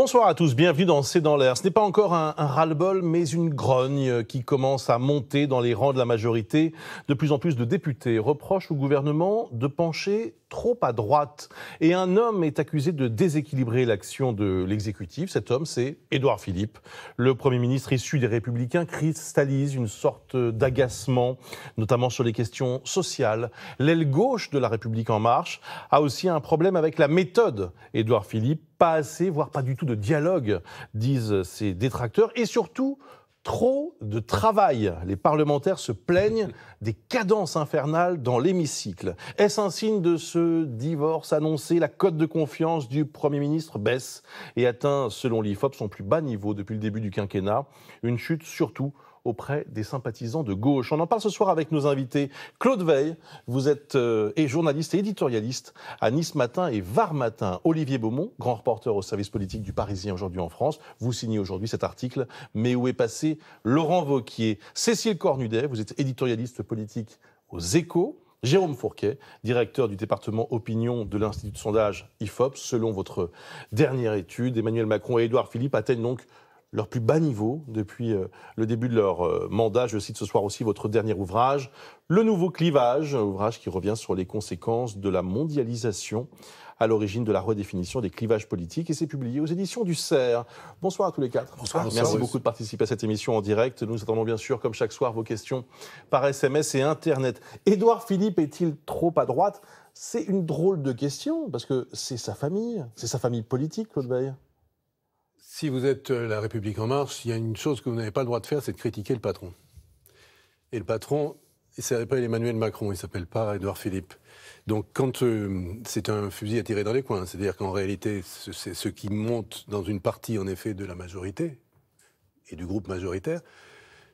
Bonsoir à tous, bienvenue dans C'est dans l'air. Ce n'est pas encore un, ras-le-bol, mais une grogne euh, qui commence à monter dans les rangs de la majorité. De plus en plus de députés reprochent au gouvernement de pencher trop à droite. Et un homme est accusé de déséquilibrer l'action de l'exécutif. Cet homme, c'est Édouard Philippe. Le Premier ministre issu des Républicains cristallise une sorte d'agacement, notamment sur les questions sociales. L'aile gauche de la République en marche a aussi un problème avec la méthode. Édouard Philippe, pas assez, voire pas du tout de dialogue, disent ses détracteurs. Et surtout, trop de travail. Les parlementaires se plaignent des cadences infernales dans l'hémicycle. Est-ce un signe de ce divorce annoncé La cote de confiance du Premier ministre baisse et atteint, selon l'IFOP, son plus bas niveau depuis le début du quinquennat. Une chute surtout auprès des sympathisants de gauche. On en parle ce soir avec nos invités. Claude Veil, vous êtes euh, et journaliste et éditorialiste à Nice Matin et Var Matin. Olivier Beaumont, grand reporter au service politique du Parisien aujourd'hui en France. Vous signez aujourd'hui cet article. Mais où est passé Laurent Vauquier Cécile Cornudet, vous êtes éditorialiste politique aux Échos. Jérôme Fourquet, directeur du département opinion de l'Institut de sondage IFOP, selon votre dernière étude, Emmanuel Macron et Édouard Philippe atteignent donc leur plus bas niveau depuis euh, le début de leur euh, mandat. Je cite ce soir aussi votre dernier ouvrage, Le nouveau clivage, ouvrage qui revient sur les conséquences de la mondialisation à l'origine de la redéfinition des clivages politiques et c'est publié aux éditions du CERF. Bonsoir à tous les quatre. Bonsoir. Merci beaucoup de participer à cette émission en direct. Nous attendons bien sûr, comme chaque soir, vos questions par SMS et Internet. Édouard Philippe est-il trop à droite C'est une drôle de question parce que c'est sa famille, c'est sa famille politique, Claude Bayer si vous êtes euh, La République En Marche, il y a une chose que vous n'avez pas le droit de faire, c'est de critiquer le patron. Et le patron, il s'appelle Emmanuel Macron, il s'appelle pas Édouard Philippe. Donc quand euh, c'est un fusil à tirer dans les coins, c'est-à-dire qu'en réalité, c'est ce qui monte dans une partie, en effet, de la majorité et du groupe majoritaire,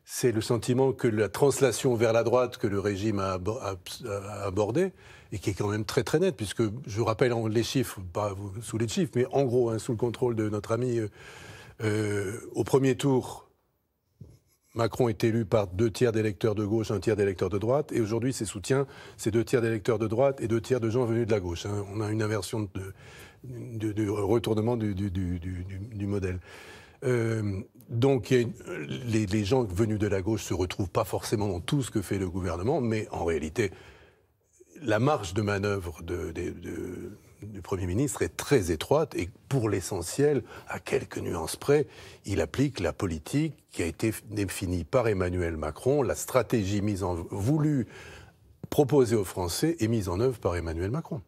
c'est le sentiment que la translation vers la droite que le régime a abordé, et qui est quand même très très nette, puisque je rappelle les chiffres, pas sous les chiffres, mais en gros, hein, sous le contrôle de notre ami, euh, euh, au premier tour, Macron est élu par deux tiers d'électeurs de gauche, un tiers d'électeurs de droite, et aujourd'hui ses soutiens, c'est deux tiers d'électeurs de droite et deux tiers de gens venus de la gauche. Hein. On a une inversion de, retournement du, modèle. Euh, donc les, les gens venus de la gauche ne se retrouvent pas forcément dans tout ce que fait le gouvernement, mais en réalité, la marge de manœuvre du Premier ministre est très étroite et pour l'essentiel, à quelques nuances près, il applique la politique qui a été définie par Emmanuel Macron, la stratégie mise en, voulue, proposée aux Français et mise en œuvre par Emmanuel Macron.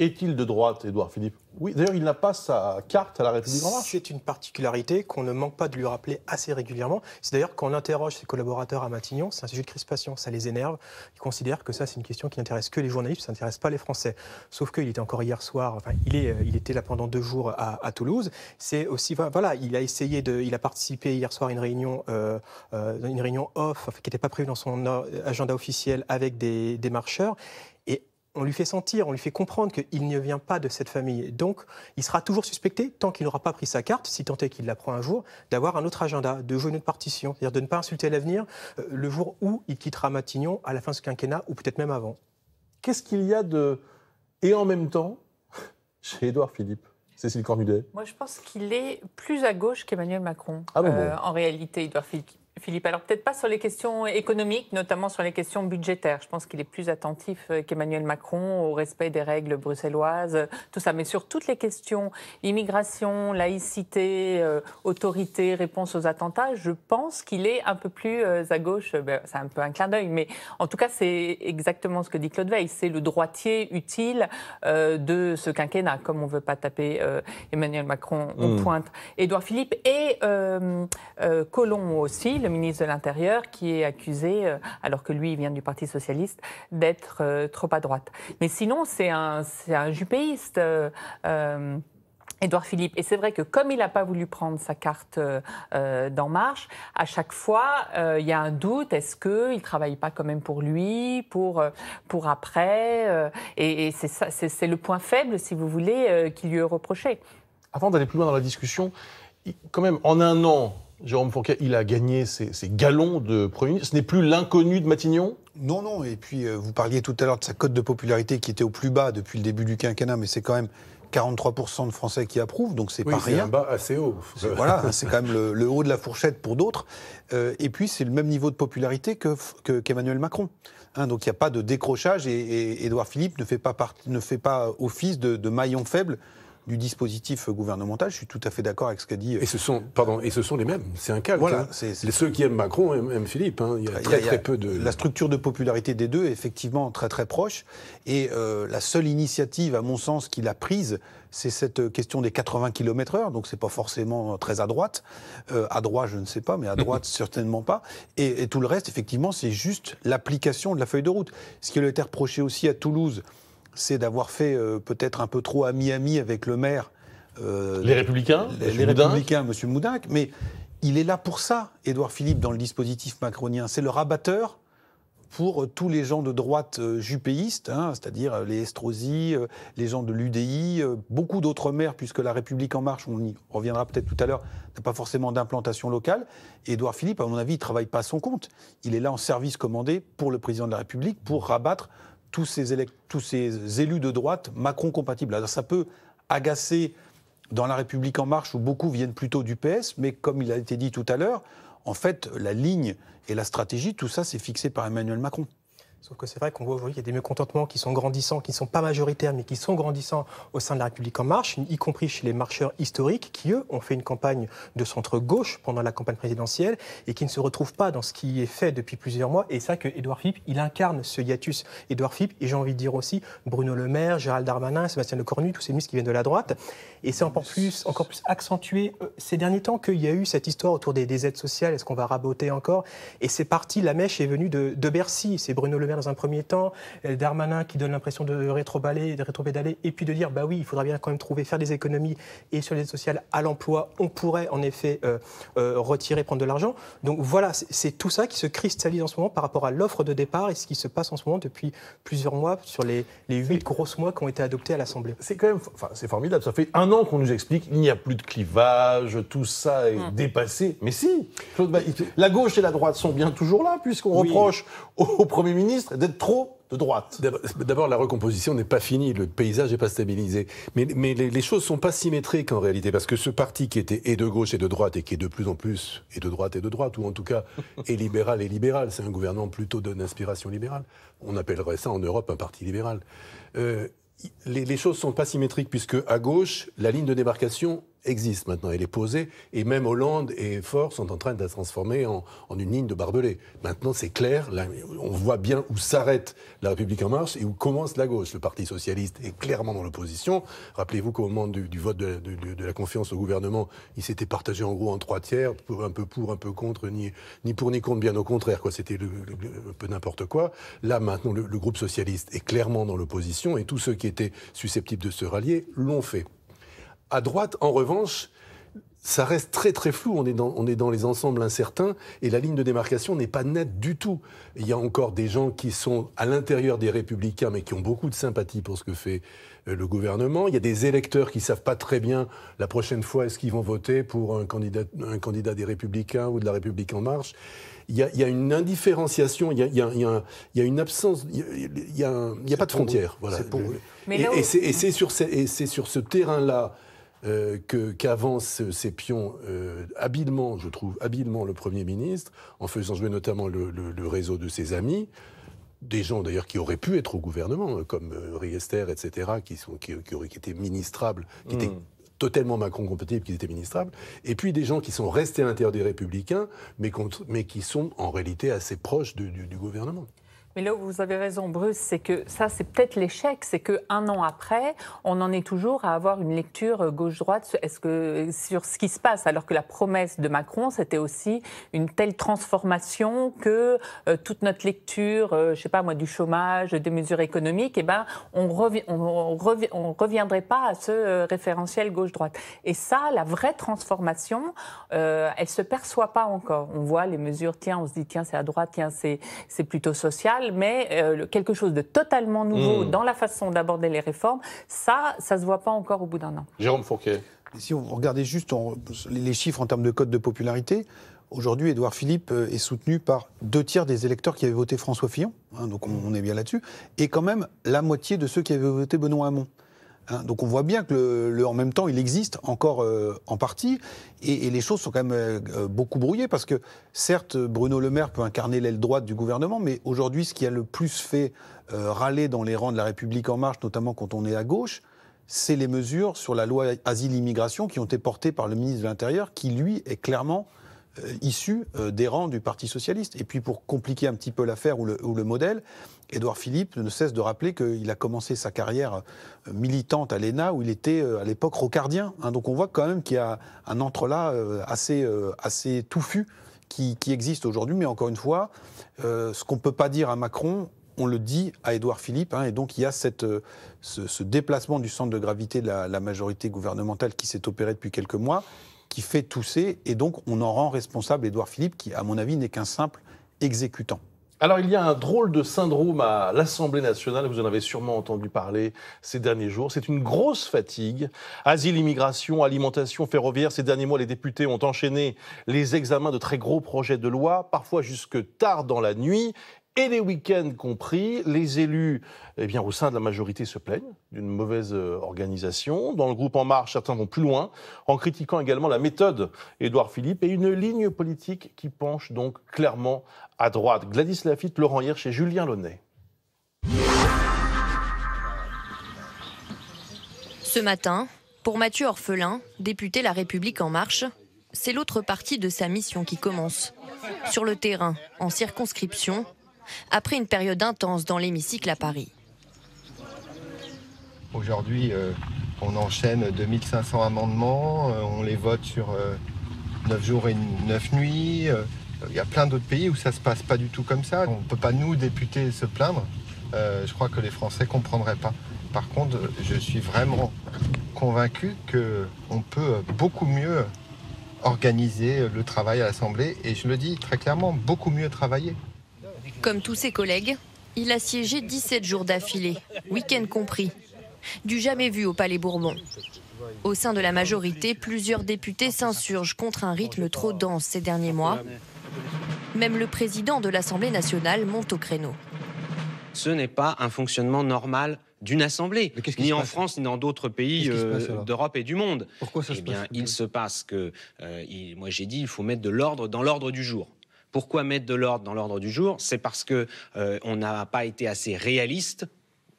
Est-il de droite, Édouard Philippe Oui, d'ailleurs, il n'a pas sa carte à la République en C'est une particularité qu'on ne manque pas de lui rappeler assez régulièrement. C'est d'ailleurs qu'on interroge ses collaborateurs à Matignon, c'est un sujet de crispation, ça les énerve. Ils considèrent que ça, c'est une question qui n'intéresse que les journalistes, ça n'intéresse pas les Français. Sauf qu'il était encore hier soir, enfin, il, est, euh, il était là pendant deux jours à, Toulouse. C'est aussi, voilà, il a essayé de, il a participé hier soir à une réunion, euh, euh, une réunion off, qui n'était pas prévue dans son agenda officiel avec des marcheurs on lui fait sentir, on lui fait comprendre qu'il ne vient pas de cette famille. Donc, il sera toujours suspecté, tant qu'il n'aura pas pris sa carte, si tant est qu'il la prend un jour, d'avoir un autre agenda, de jouer une autre partition, c'est-à-dire de ne pas insulter l'avenir euh, le jour où il quittera Matignon, à la fin de ce quinquennat, ou peut-être même avant. Qu'est-ce qu'il y a de... Et en même temps, chez Édouard Philippe Cécile Cornudet Moi, je pense qu'il est plus à gauche qu'Emmanuel Macron. Ah euh, en réalité, Édouard Philippe Philippe, alors peut-être pas sur les questions économiques, notamment sur les questions budgétaires. Je pense qu'il est plus attentif euh, qu'Emmanuel Macron au respect des règles bruxelloises, euh, tout ça. Mais sur toutes les questions, immigration, laïcité, euh, autorité, réponse aux attentats, je pense qu'il est un peu plus à gauche. Ben, c'est un peu un clin d'œil, mais en tout cas, c'est exactement ce que dit Claude Veil. C'est le droitier utile de ce quinquennat, comme on ne veut pas taper Emmanuel Macron, en hmm. pointe Édouard Philippe et Colomb aussi, le ministre de l'Intérieur, qui est accusé, euh, alors que lui, il vient du Parti socialiste, d'être euh, trop à droite. Mais sinon, c'est un, un jupéiste. Euh, Édouard Philippe. Et c'est vrai que comme il n'a pas voulu prendre sa carte d'En Marche, à chaque fois, il y a un doute. Est-ce qu'il ne travaille pas quand même pour lui, pour, pour après Et, et c'est le point faible, si vous voulez, qui lui est reproché. Avant d'aller plus loin dans la discussion, quand même, en un an, Jérôme Fourquet, il a gagné ses, galons de Premier ministre. Ce n'est plus l'inconnu de Matignon Non, non. Et puis, euh, vous parliez tout à l'heure de sa cote de popularité qui était au plus bas depuis le début du quinquennat, mais c'est quand même 43% de Français qui approuvent, donc c'est pas rien. un bas assez haut. Voilà, c'est quand même le, haut de la fourchette pour d'autres. Euh, et puis, c'est le même niveau de popularité qu'Emmanuel que, Macron. Hein, donc, il n'y a pas de décrochage et, Édouard Philippe ne fait pas, ne fait pas office de maillon faible du dispositif gouvernemental. Je suis tout à fait d'accord avec ce qu'a dit. Euh, et ce sont, pardon, et ce sont les mêmes. C'est un calque. Voilà, hein. Ceux qui aiment Macron aiment, Philippe. Hein. Il y a très, très peu de. La structure de popularité des deux est effectivement très très proche. Et euh, la seule initiative, à mon sens, qu'il a prise, c'est cette euh, question des 80 km/h, donc c'est pas forcément très à droite. à droite, je ne sais pas, mais à droite, certainement pas. Et, et, tout le reste, effectivement, c'est juste l'application de la feuille de route. Ce qui lui a été reproché aussi à Toulouse, c'est d'avoir fait euh, peut-être un peu trop ami-ami avec le maire. Euh, les Républicains Les, Républicains, M. Moudac. Mais il est là pour ça, Édouard Philippe, dans le dispositif macronien. C'est le rabatteur pour euh, tous les gens de droite jupéiste, hein, c'est-à-dire les Estrosi, les gens de l'UDI, beaucoup d'autres maires, puisque la République en marche, on y reviendra peut-être tout à l'heure, n'a pas forcément d'implantation locale. Édouard Philippe, à mon avis, travaille pas à son compte. Il est là en service commandé pour le président de la République pour rabattre tous ces, élus de droite Macron compatibles. Alors ça peut agacer dans La République en marche où beaucoup viennent plutôt du PS, mais comme il a été dit tout à l'heure, en fait, la ligne et la stratégie, tout ça, c'est fixé par Emmanuel Macron. Sauf que c'est vrai qu'on voit aujourd'hui qu'il y a des mécontentements qui sont grandissants, qui ne sont pas majoritaires, mais qui sont grandissants au sein de la République en marche, y compris chez les marcheurs historiques, qui, eux, ont fait une campagne de centre-gauche pendant la campagne présidentielle et qui ne se retrouvent pas dans ce qui est fait depuis plusieurs mois. Et c'est ça qu'Edouard Philippe, il incarne ce hiatus. Edouard Philippe, et j'ai envie de dire aussi Bruno Le Maire, Gérald Darmanin, Sébastien Lecornu, tous ces ministres qui viennent de la droite. Et c'est encore plus, encore plus accentué euh, ces derniers temps qu'il y a eu cette histoire autour des, aides sociales. Est-ce qu'on va raboter encore Et c'est parti, la mèche est venue de, de Bercy. C'est Bruno dans un premier temps, euh, Darmanin qui donne l'impression de rétroballer, de rétro-pédaler et puis de dire bah oui, il faudra bien quand même trouver, faire des économies et sur les aides sociales à l'emploi, on pourrait en effet euh, euh, retirer, prendre de l'argent. Donc voilà, c'est tout ça qui se cristallise en ce moment par rapport à l'offre de départ et ce qui se passe en ce moment depuis plusieurs mois sur les huit grosses mois qui ont été adoptés à l'Assemblée. C'est quand même, enfin, c'est formidable. Ça fait un an qu'on nous explique il n'y a plus de clivage, tout ça est ah. dépassé. Mais si, la gauche et la droite sont bien toujours là puisqu'on reproche au Premier ministre d'être trop de droite. D'abord, la recomposition n'est pas finie, le paysage n'est pas stabilisé. Mais, les, choses ne sont pas symétriques en réalité, parce que ce parti qui était et de gauche et de droite, et qui est de plus en plus et de droite et de droite, ou en tout cas est libéral et libéral, c'est un gouvernement plutôt d'inspiration libérale, on appellerait ça en Europe un parti libéral. Euh, les, choses ne sont pas symétriques, puisque à gauche, la ligne de démarcation existe maintenant, elle est posée, et même Hollande et Ford sont en train de la transformer en, une ligne de barbelés. Maintenant, c'est clair, on voit bien où s'arrête la République en marche et où commence la gauche. Le Parti socialiste est clairement dans l'opposition. Rappelez-vous qu'au moment du, vote de, la confiance au gouvernement, il s'était partagé en gros en trois tiers, un peu pour, un peu contre, ni, pour ni contre, bien au contraire, quoi. c'était un peu n'importe quoi. Là, maintenant, le groupe socialiste est clairement dans l'opposition, et tous ceux qui étaient susceptibles de se rallier l'ont fait. À droite, en revanche, ça reste très très flou. On est dans, on est dans les ensembles incertains et la ligne de démarcation n'est pas nette du tout. Il y a encore des gens qui sont à l'intérieur des républicains mais qui ont beaucoup de sympathie pour ce que fait euh, le gouvernement. Il y a des électeurs qui ne savent pas très bien la prochaine fois est-ce qu'ils vont voter pour un candidat, un candidat des républicains ou de la République en marche. Il y, a, une indifférenciation, il y a, une absence, il n'y a, pas de frontières. Voilà. et, c'est sur ce terrain-là euh, qu'avance qu'avance ces pions euh, habilement, je trouve, habilement le Premier ministre, en faisant jouer notamment le, réseau de ses amis, des gens d'ailleurs qui auraient pu être au gouvernement, euh, comme Riester, etc., qui, sont, qui, étaient ministrables, qui étaient hmm. totalement Macron compatibles qui étaient ministrables, et puis des gens qui sont restés à l'intérieur des Républicains, mais, qui sont en réalité assez proches du gouvernement. Mais là vous avez raison, Bruce, c'est que ça, c'est peut-être l'échec. C'est qu'un an après, on en est toujours à avoir une lecture gauche-droite sur ce qui se passe, alors que la promesse de Macron, c'était aussi une telle transformation que euh, toute notre lecture, je euh, je sais pas moi, du chômage, des mesures économiques, eh ben, on revi ne reviendrait pas à ce euh, référentiel gauche-droite. Et ça, la vraie transformation, elle se perçoit pas encore. On voit les mesures, tiens, on se dit, tiens, c'est à droite, tiens, c'est plutôt social mais euh, quelque chose de totalement nouveau hmm. dans la façon d'aborder les réformes, ça, ça ne se voit pas encore au bout d'un an. Jérôme Fourquet. si vous regardait juste les chiffres en termes de code de popularité, Aujourd'hui, Édouard Philippe euh, est soutenu par deux tiers des électeurs qui avaient voté François Fillon, hein, donc on, on, est bien là-dessus, et quand même la moitié de ceux qui avaient voté Benoît Hamon. Hein, donc on voit bien que en même temps, il existe encore euh, en partie, et, les choses sont quand même euh, euh, beaucoup brouillées, parce que certes, Bruno Le Maire peut incarner l'aile droite du gouvernement, mais aujourd'hui, ce qui a le plus fait râler dans les rangs de la République en marche, notamment quand on est à gauche, c'est les mesures sur la loi asile-immigration qui ont été portées par le ministre de l'Intérieur, qui lui est clairement euh, Issu euh, des rangs du Parti socialiste. Et puis pour compliquer un petit peu l'affaire ou, le, modèle, Édouard Philippe ne cesse de rappeler qu'il a commencé sa carrière euh, militante à l'ENA où il était à l'époque rocardien. Hein. donc on voit quand même qu'il y a un entrelac assez, assez touffu qui, existe aujourd'hui. Mais encore une fois, ce qu'on ne peut pas dire à Macron, on le dit à Édouard Philippe, hein. et donc il y a ce, déplacement du centre de gravité de la majorité gouvernementale qui s'est opéré depuis quelques mois, qui fait tousser, et donc on en rend responsable Édouard Philippe, qui, à mon avis, n'est qu'un simple exécutant. Alors il y a un drôle de syndrome à l'Assemblée nationale, vous en avez sûrement entendu parler ces derniers jours, c'est une grosse fatigue. Asile, immigration, alimentation, ferroviaire, ces derniers mois les députés ont enchaîné les examens de très gros projets de loi, parfois jusque tard dans la nuit, et les week-ends compris, les élus eh bien, au sein de la majorité se plaignent d'une mauvaise euh, organisation. Dans le groupe En Marche, certains vont plus loin en critiquant également la méthode Édouard Philippe et une ligne politique qui penche donc clairement à droite. Gladys Lafitte, Laurent Hirsch et Julien Launay. Ce matin, pour Mathieu Orphelin, député La République En Marche, c'est l'autre partie de sa mission qui commence. Sur le terrain, en circonscription, après une période intense dans l'hémicycle à Paris. Aujourd'hui, euh, on enchaîne 2500 amendements, euh, on les vote sur 9 euh, jours et 9 nuits. Il y a plein d'autres pays où ça ne se passe pas du tout comme ça. On ne peut pas, nous, députés, se plaindre. je crois que les Français ne comprendraient pas. Par contre, je suis vraiment convaincu qu'on peut beaucoup mieux organiser le travail à l'Assemblée et je le dis très clairement, beaucoup mieux travailler. Comme tous ses collègues, il a siégé 17 jours d'affilée, week-end compris, du jamais vu au Palais Bourbon. Au sein de la majorité, plusieurs députés s'insurgent contre un rythme trop dense ces derniers mois. Même le président de l'Assemblée nationale monte au créneau. Ce n'est pas un fonctionnement normal d'une assemblée, ni en France ni dans d'autres pays euh, d'Europe et du monde. Pourquoi ça eh bien, il se passe que, euh, moi j'ai dit, il faut mettre de l'ordre dans l'ordre du jour. Pourquoi mettre de l'ordre dans l'ordre du jour C'est parce que euh, on n'a pas été assez réaliste,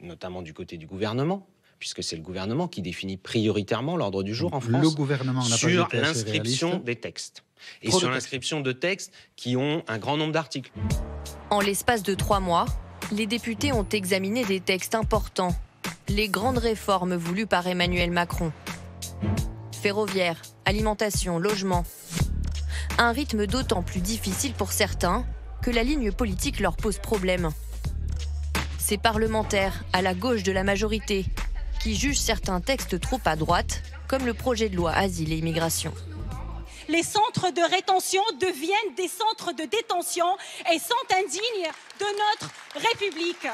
notamment du côté du gouvernement, puisque c'est le gouvernement qui définit prioritairement l'ordre du jour en France. Le gouvernement sur l'inscription des textes et sur l'inscription de textes qui ont un grand nombre d'articles. En l'espace de trois mois, les députés ont examiné des textes importants, les grandes réformes voulues par Emmanuel Macron. Ferroviaire, alimentation, logement, un rythme d'autant plus difficile pour certains que la ligne politique leur pose problème. Ces parlementaires, à la gauche de la majorité, qui jugent certains textes trop à droite, comme le projet de loi Asile et Immigration. Les centres de rétention deviennent des centres de détention et sont indignes de notre République.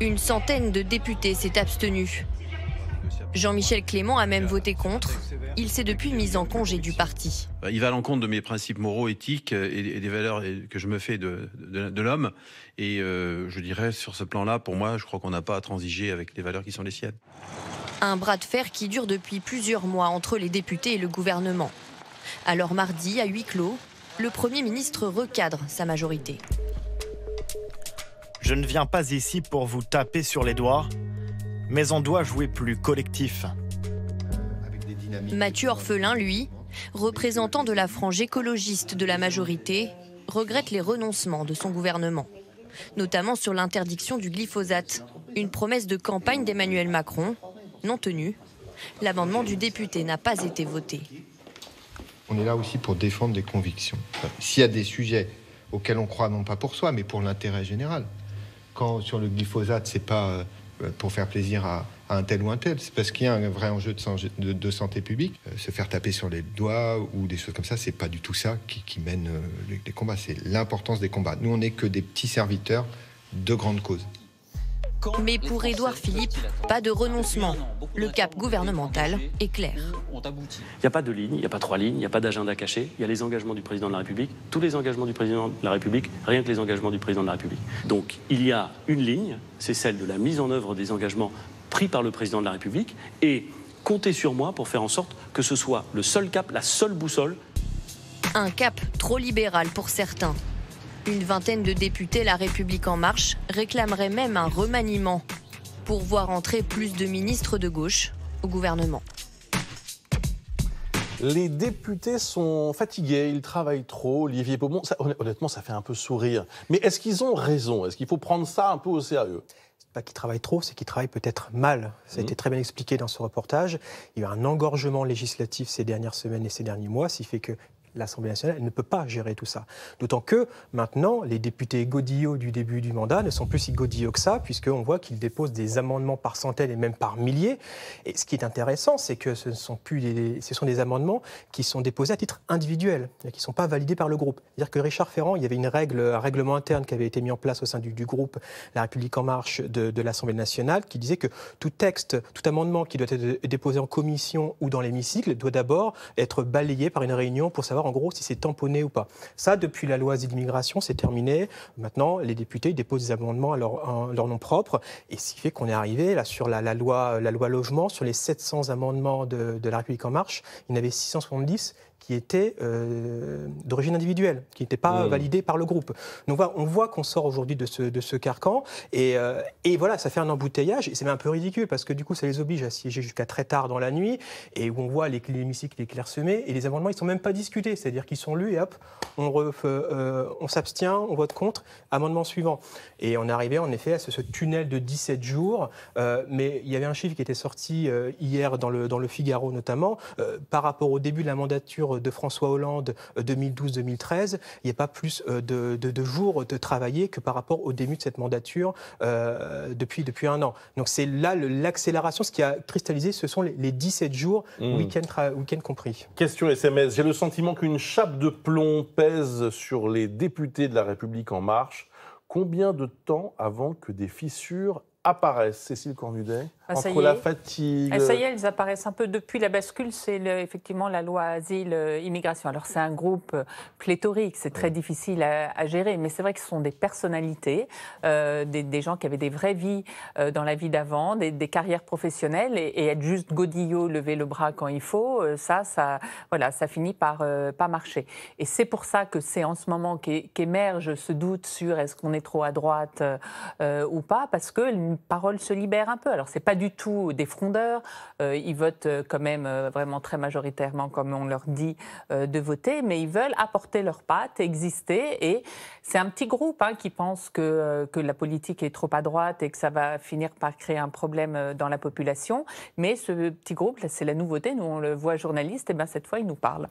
Une centaine de députés s'est abstenue. Jean-Michel Clément a même voté contre. Il s'est depuis mis en congé du parti. Bah, il va à l'encontre de mes principes moraux, éthiques euh, et des valeurs que je me fais de, l'homme. Et euh, je dirais, sur ce plan-là, pour moi, je crois qu'on n'a pas à transiger avec les valeurs qui sont les siennes. Un bras de fer qui dure depuis plusieurs mois entre les députés et le gouvernement. Alors mardi, à huis clos, le Premier ministre recadre sa majorité. Je ne viens pas ici pour vous taper sur les doigts, mais on doit jouer plus collectif. Mathieu Orphelin, lui, représentant de la frange écologiste de la majorité, regrette les renoncements de son gouvernement, notamment sur l'interdiction du glyphosate, une promesse de campagne d'Emmanuel Macron, non tenue. L'amendement du député n'a pas été voté. On est là aussi pour défendre des convictions. S'il y a des sujets auxquels on croit, non pas pour soi, mais pour l'intérêt général. Quand sur le glyphosate, c'est pas euh, euh, pour faire plaisir à, un tel ou un tel. C'est parce qu'il y a un vrai enjeu de, santé, publique. Euh, se faire taper sur les doigts ou des choses comme ça, c'est pas du tout ça qui, mène euh, les combats. C'est l'importance des combats. Nous, on n'est que des petits serviteurs de grandes causes. Mais pour Édouard Philippe, pas de renoncement. Le cap gouvernemental est clair. Il n'y a pas de ligne, il n'y a pas trois lignes, il n'y a pas d'agenda caché. Il y a les engagements du président de la République, tous les engagements du président de la République, rien que les engagements du président de la République. Donc il y a une ligne, c'est celle de la mise en œuvre des engagements pris par le président de la République et comptez sur moi pour faire en sorte que ce soit le seul cap, la seule boussole. Un cap trop libéral pour certains, une vingtaine de députés La République en marche réclameraient même un remaniement pour voir entrer plus de ministres de gauche au gouvernement. Les députés sont fatigués, ils travaillent trop. Olivier Beaumont, honnêtement, ça fait un peu sourire. Mais est-ce qu'ils ont raison Est-ce qu'il faut prendre ça un peu au sérieux pas qu'ils travaillent trop, c'est qu'ils travaillent peut-être mal. Ça a été mmh. très bien expliqué dans ce reportage. Il y a un engorgement législatif ces dernières semaines et ces derniers mois, fait que l'Assemblée nationale, elle ne peut pas gérer tout ça. D'autant que maintenant, les députés Godillot du début du mandat ne sont plus si Godillot que ça, puisqu'on voit qu'ils déposent des amendements par centaines et même par milliers. Et ce qui est intéressant, c'est que ce sont plus des, ce sont des amendements qui sont déposés à titre individuel, qui ne sont pas validés par le groupe. C'est-à-dire que Richard Ferrand, il y avait une règle, un règlement interne qui avait été mis en place au sein du, groupe La République en marche de, de l'Assemblée nationale, qui disait que tout texte, tout amendement qui doit être déposé en commission ou dans l'hémicycle doit d'abord être balayé par une réunion pour savoir en gros, si c'est tamponné ou pas. Ça, depuis la loi d'immigration, c'est terminé. Maintenant, les députés déposent des amendements à leur, nom propre. Et ce qui fait qu'on est arrivé là, sur la, loi, la loi logement, sur les 700 amendements de, de La République En Marche, il y en avait 670 qui était euh, d'origine individuelle, qui n'était pas validées par le groupe. Donc on voit qu'on sort aujourd'hui de ce, carcan, euh, et, voilà, ça fait un embouteillage, et c'est un peu ridicule, parce que du coup, ça les oblige à siéger jusqu'à très tard dans la nuit, et où on voit les l'hémicycle éclairsemé, et les amendements, ils ne sont même pas discutés, c'est-à-dire qu'ils sont lus, et hop, on, euh, on s'abstient, on vote contre, amendement suivant. Et on est arrivé en effet à ce, tunnel de 17 jours, mais il y avait un chiffre qui était sorti hier dans le, dans le Figaro notamment, par rapport au début de la mandature euh, de François Hollande 2012-2013, euh, il n'y a pas plus euh, de, jours de travailler que par rapport au début de cette mandature depuis, un an. Donc c'est là l'accélération, ce qui a cristallisé, ce sont les, 17 jours, hmm. week-end compris. Question SMS, j'ai le sentiment qu'une chape de plomb pèse sur les députés de la République en marche. Combien de temps avant que des fissures apparaissent Cécile Cornudet ah, ça y la est. fatigue. Ah, ça euh, y est, elles apparaissent un peu depuis la bascule, c'est effectivement la loi asile-immigration. Euh, Alors c'est un groupe euh, pléthorique, c'est très difficile à, gérer, mais c'est vrai que ce sont des personnalités, des, gens qui avaient des vraies vies dans la vie d'avant, des, des, carrières professionnelles, et, être juste godillot, lever le bras quand il faut, ça, ça, voilà, ça finit par pas marcher. Et c'est pour ça que c'est en ce moment qu'émerge ce doute sur est-ce qu'on est trop à droite ou pas, parce que les parole se libère un peu. Alors c'est pas du tout des frondeurs. Euh, ils votent euh, quand même euh, vraiment très majoritairement, comme on leur dit, de voter, mais ils veulent apporter leur pattes, exister. Et c'est un petit groupe hein, qui pense que, que la politique est trop à droite et que ça va finir par créer un problème dans la population. Mais ce petit groupe, c'est la nouveauté. Nous, on le voit journaliste, et bien cette fois, il nous parle.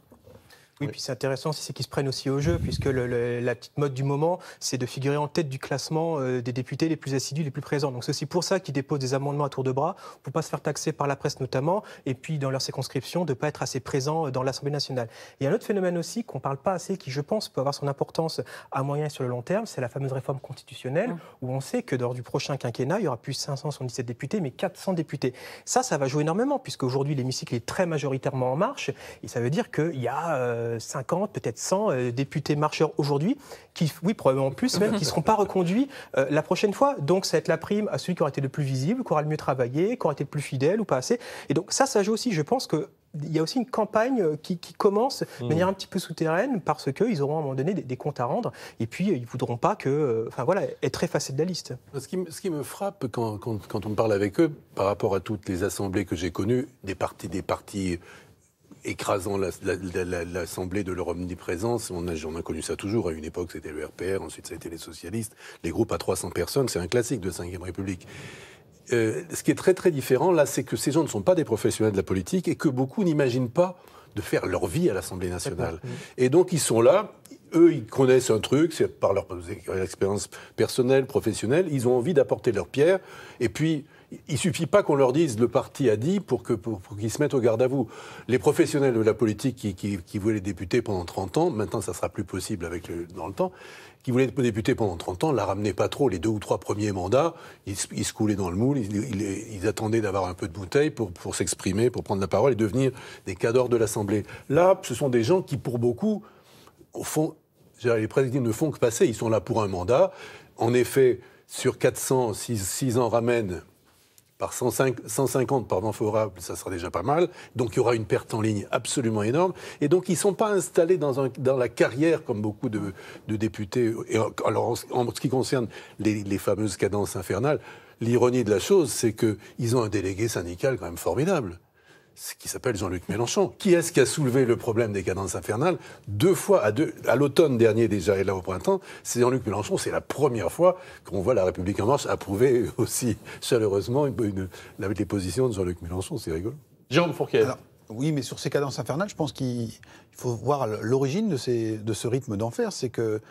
Oui, puis c'est intéressant, si c'est qu'ils se prennent aussi au jeu, puisque la petite mode du moment, c'est de figurer en tête du classement euh, des députés les plus assidus, les plus présents. Donc c'est aussi pour ça qu'ils déposent des amendements à tour de bras, pour pas se faire taxer par la presse notamment, et puis dans leur circonscription, de pas être assez présents euh, dans l'Assemblée nationale. Il y a un autre phénomène aussi qu'on parle pas assez, qui je pense peut avoir son importance à moyen et sur le long terme, c'est la fameuse réforme constitutionnelle, mmh. où on sait que lors du prochain quinquennat, il y aura plus 577 députés, mais 400 députés. Ça, ça va jouer énormément, puisque aujourd'hui l'hémicycle est très majoritairement en marche, et ça veut dire qu'il y a... Euh, 50, peut-être 100 euh, députés marcheurs aujourd'hui, qui, oui, probablement plus, même, qui ne seront pas reconduits euh, la prochaine fois. Donc, ça va être la prime à celui qui aura été le plus visible, qui aura le mieux travaillé, qui aura été le plus fidèle ou pas assez. Et donc, ça, ça joue aussi. Je pense que il y a aussi une campagne euh, qui, commence de mmh. manière un petit peu souterraine parce qu'ils auront à un moment donné des, comptes à rendre et puis ils ne voudront pas que, enfin voilà, être effacés de la liste. Ce qui, me frappe quand, quand, on parle avec eux par rapport à toutes les assemblées que j'ai connues, des partis, des partis écrasant l'Assemblée de leur omniprésence. On a, on a connu ça toujours. À une époque, c'était le RPR, ensuite, ça a été les socialistes. Les groupes à 300 personnes, c'est un classique de la Ve République. Euh, ce qui est très très différent là, c'est que ces gens ne sont pas des professionnels de la politique et que beaucoup n'imaginent pas de faire leur vie à l'Assemblée nationale. Et donc ils sont là, eux, ils connaissent un truc, c'est par leur expérience personnelle, professionnelle, ils ont envie d'apporter leur pierre. Et puis, il suffit pas qu'on leur dise le parti a dit pour qu'ils pour, qu'ils se mettent au garde à vous. Les professionnels de la politique qui, qui, qui voulaient les députés pendant 30 ans, maintenant ça sera plus possible avec dans le temps, qui voulaient être députés pendant 30 ans, la ramenaient pas trop les deux ou trois premiers mandats, ils, se coulaient dans le moule, ils, attendaient d'avoir un peu de bouteille pour, pour s'exprimer, pour prendre la parole et devenir des cadors de l'Assemblée. Là, ce sont des gens qui, pour beaucoup, au fond, les présidents ne font que passer, ils sont là pour un mandat. En effet, sur 400, 6, 6 en ramènent par 105, 150 pardon, favorable, ça sera déjà pas mal. Donc il y aura une perte en ligne absolument énorme. Et donc ils ne sont pas installés dans, la carrière comme beaucoup de, députés. alors en, ce qui concerne les, les fameuses cadences infernales, l'ironie de la chose, c'est qu'ils ont un délégué syndical quand même formidable qui s'appelle Jean-Luc Mélenchon. Qui est-ce qui a soulevé le problème des cadences infernales deux fois à, à l'automne dernier déjà et là au printemps C'est Jean-Luc Mélenchon. C'est la première fois qu'on voit la République en marche approuver aussi chaleureusement une, une, les positions de Jean-Luc Mélenchon. C'est rigolo. Jean Fourquet. oui, mais sur ces cadences infernales, je pense qu'il faut voir l'origine de, ce rythme d'enfer. C'est que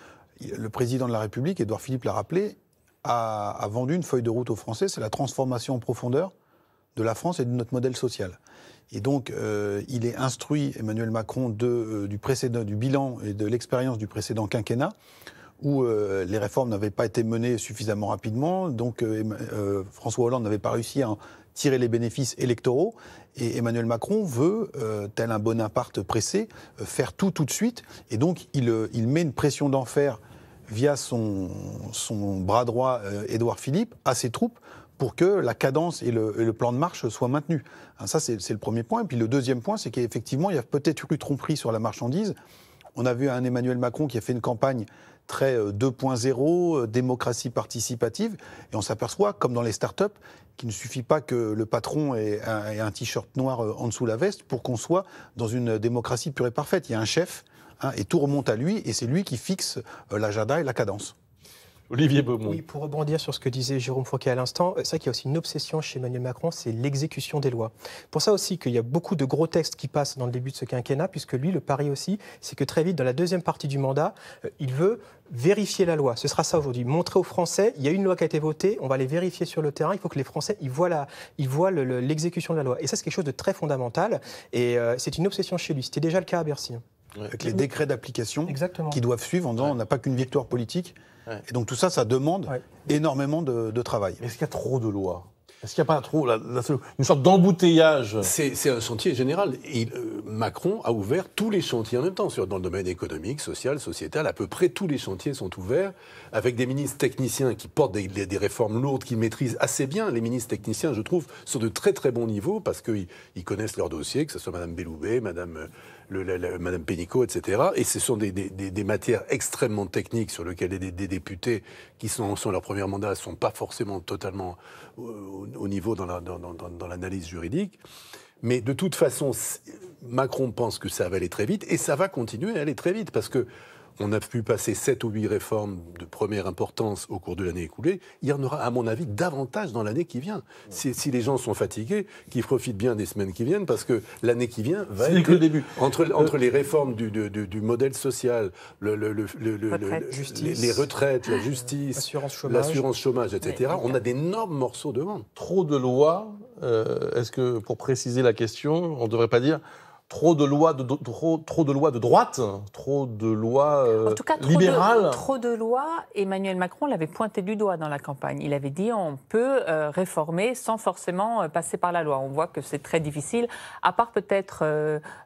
le président de la République, Édouard Philippe l'a rappelé, a vendu une feuille de route aux Français. C'est la transformation en profondeur de la France et de notre modèle social. Et donc, euh, il est instruit, Emmanuel Macron, euh, du, précédent, du bilan et de l'expérience du précédent quinquennat, où euh, les réformes n'avaient pas été menées suffisamment rapidement. Donc, François Hollande n'avait pas réussi à en tirer les bénéfices électoraux. Et Emmanuel Macron veut, tel un Bonaparte pressé, faire tout tout de suite. Et donc, il, met une pression d'enfer via son, son, bras droit Édouard Philippe à ses troupes pour que la cadence et le, plan de marche soient maintenus. Hein, ça, c'est le premier point. Et puis le deuxième point, c'est qu'effectivement, il y a peut-être eu tromperie sur la marchandise. On a vu un Emmanuel Macron qui a fait une campagne très 2.0, euh, euh, démocratie participative, et on s'aperçoit, comme dans les start-up, qu'il ne suffit pas que le patron ait un, t-shirt noir euh, en dessous de la veste pour qu'on soit dans une démocratie pure et parfaite. Il y a un chef, hein, et tout remonte à lui, et c'est lui qui fixe l'agenda et la cadence. Olivier Oui, pour rebondir sur ce que disait Jérôme Fouquet à l'instant, c'est vrai qu'il y a aussi une obsession chez Emmanuel Macron, c'est l'exécution des lois. Pour ça aussi qu'il y a beaucoup de gros textes qui passent dans le début de ce quinquennat, puisque lui, le pari aussi, c'est que très vite, dans la deuxième partie du mandat, euh, il veut vérifier la loi. Ce sera ça aujourd'hui. Montrer aux Français, il y a une loi qui a été votée, on va les vérifier sur le terrain. Il faut que les Français, ils voient la, ils voient l'exécution de la loi. Et ça, c'est quelque chose de très fondamental. Et euh, c'est une obsession chez lui. C'était déjà le cas à Bercy. Avec les décrets d'application qui doivent suivre on n'a pas qu'une victoire politique, et donc tout ça, ça demande énormément de, de travail. Est-ce qu'il y a trop de lois est-ce qu'il n'y a pas trop la, une sorte d'embouteillage C'est un chantier général. et euh, Macron a ouvert tous les chantiers en même temps, dans le domaine économique, social, sociétal. À peu près tous les chantiers sont ouverts, avec des ministres techniciens qui portent des, des, réformes lourdes, qu'ils maîtrisent assez bien. Les ministres techniciens, je trouve, sont de très très bon niveau parce qu'ils connaissent leur dossier, que ce soit Mme Belloubet, Mme Madame Pénicaud, etc. Et ce sont des, matières extrêmement techniques sur lesquelles des, députés qui sont, sont leur premier mandat ne sont pas forcément totalement au, niveau dans l'analyse juridique. Mais de toute façon, Macron pense que ça va aller très vite et ça va continuer à aller très vite parce que on a pu passer sept ou huit réformes de première importance au cours de l'année écoulée. Il y en aura, à mon avis, davantage dans l'année qui vient. Si, les gens sont fatigués, qu'ils profitent bien des semaines qui viennent, parce que l'année qui vient va être... le début. Euh, entre, les réformes du, modèle social, les, retraites, la justice, l'assurance chômage. etc., on a d'énormes morceaux de vente. Trop de lois. Euh, est-ce que, pour préciser la question, on ne devrait pas dire trop de lois de, trop, trop, de lois de droite, trop de lois euh, en tout cas, trop libérales. De, trop lois. Emmanuel Macron l'avait pointé du doigt dans la campagne. Il avait dit on peut euh, réformer sans forcément euh, passer par la loi. On voit que c'est très difficile. À part peut-être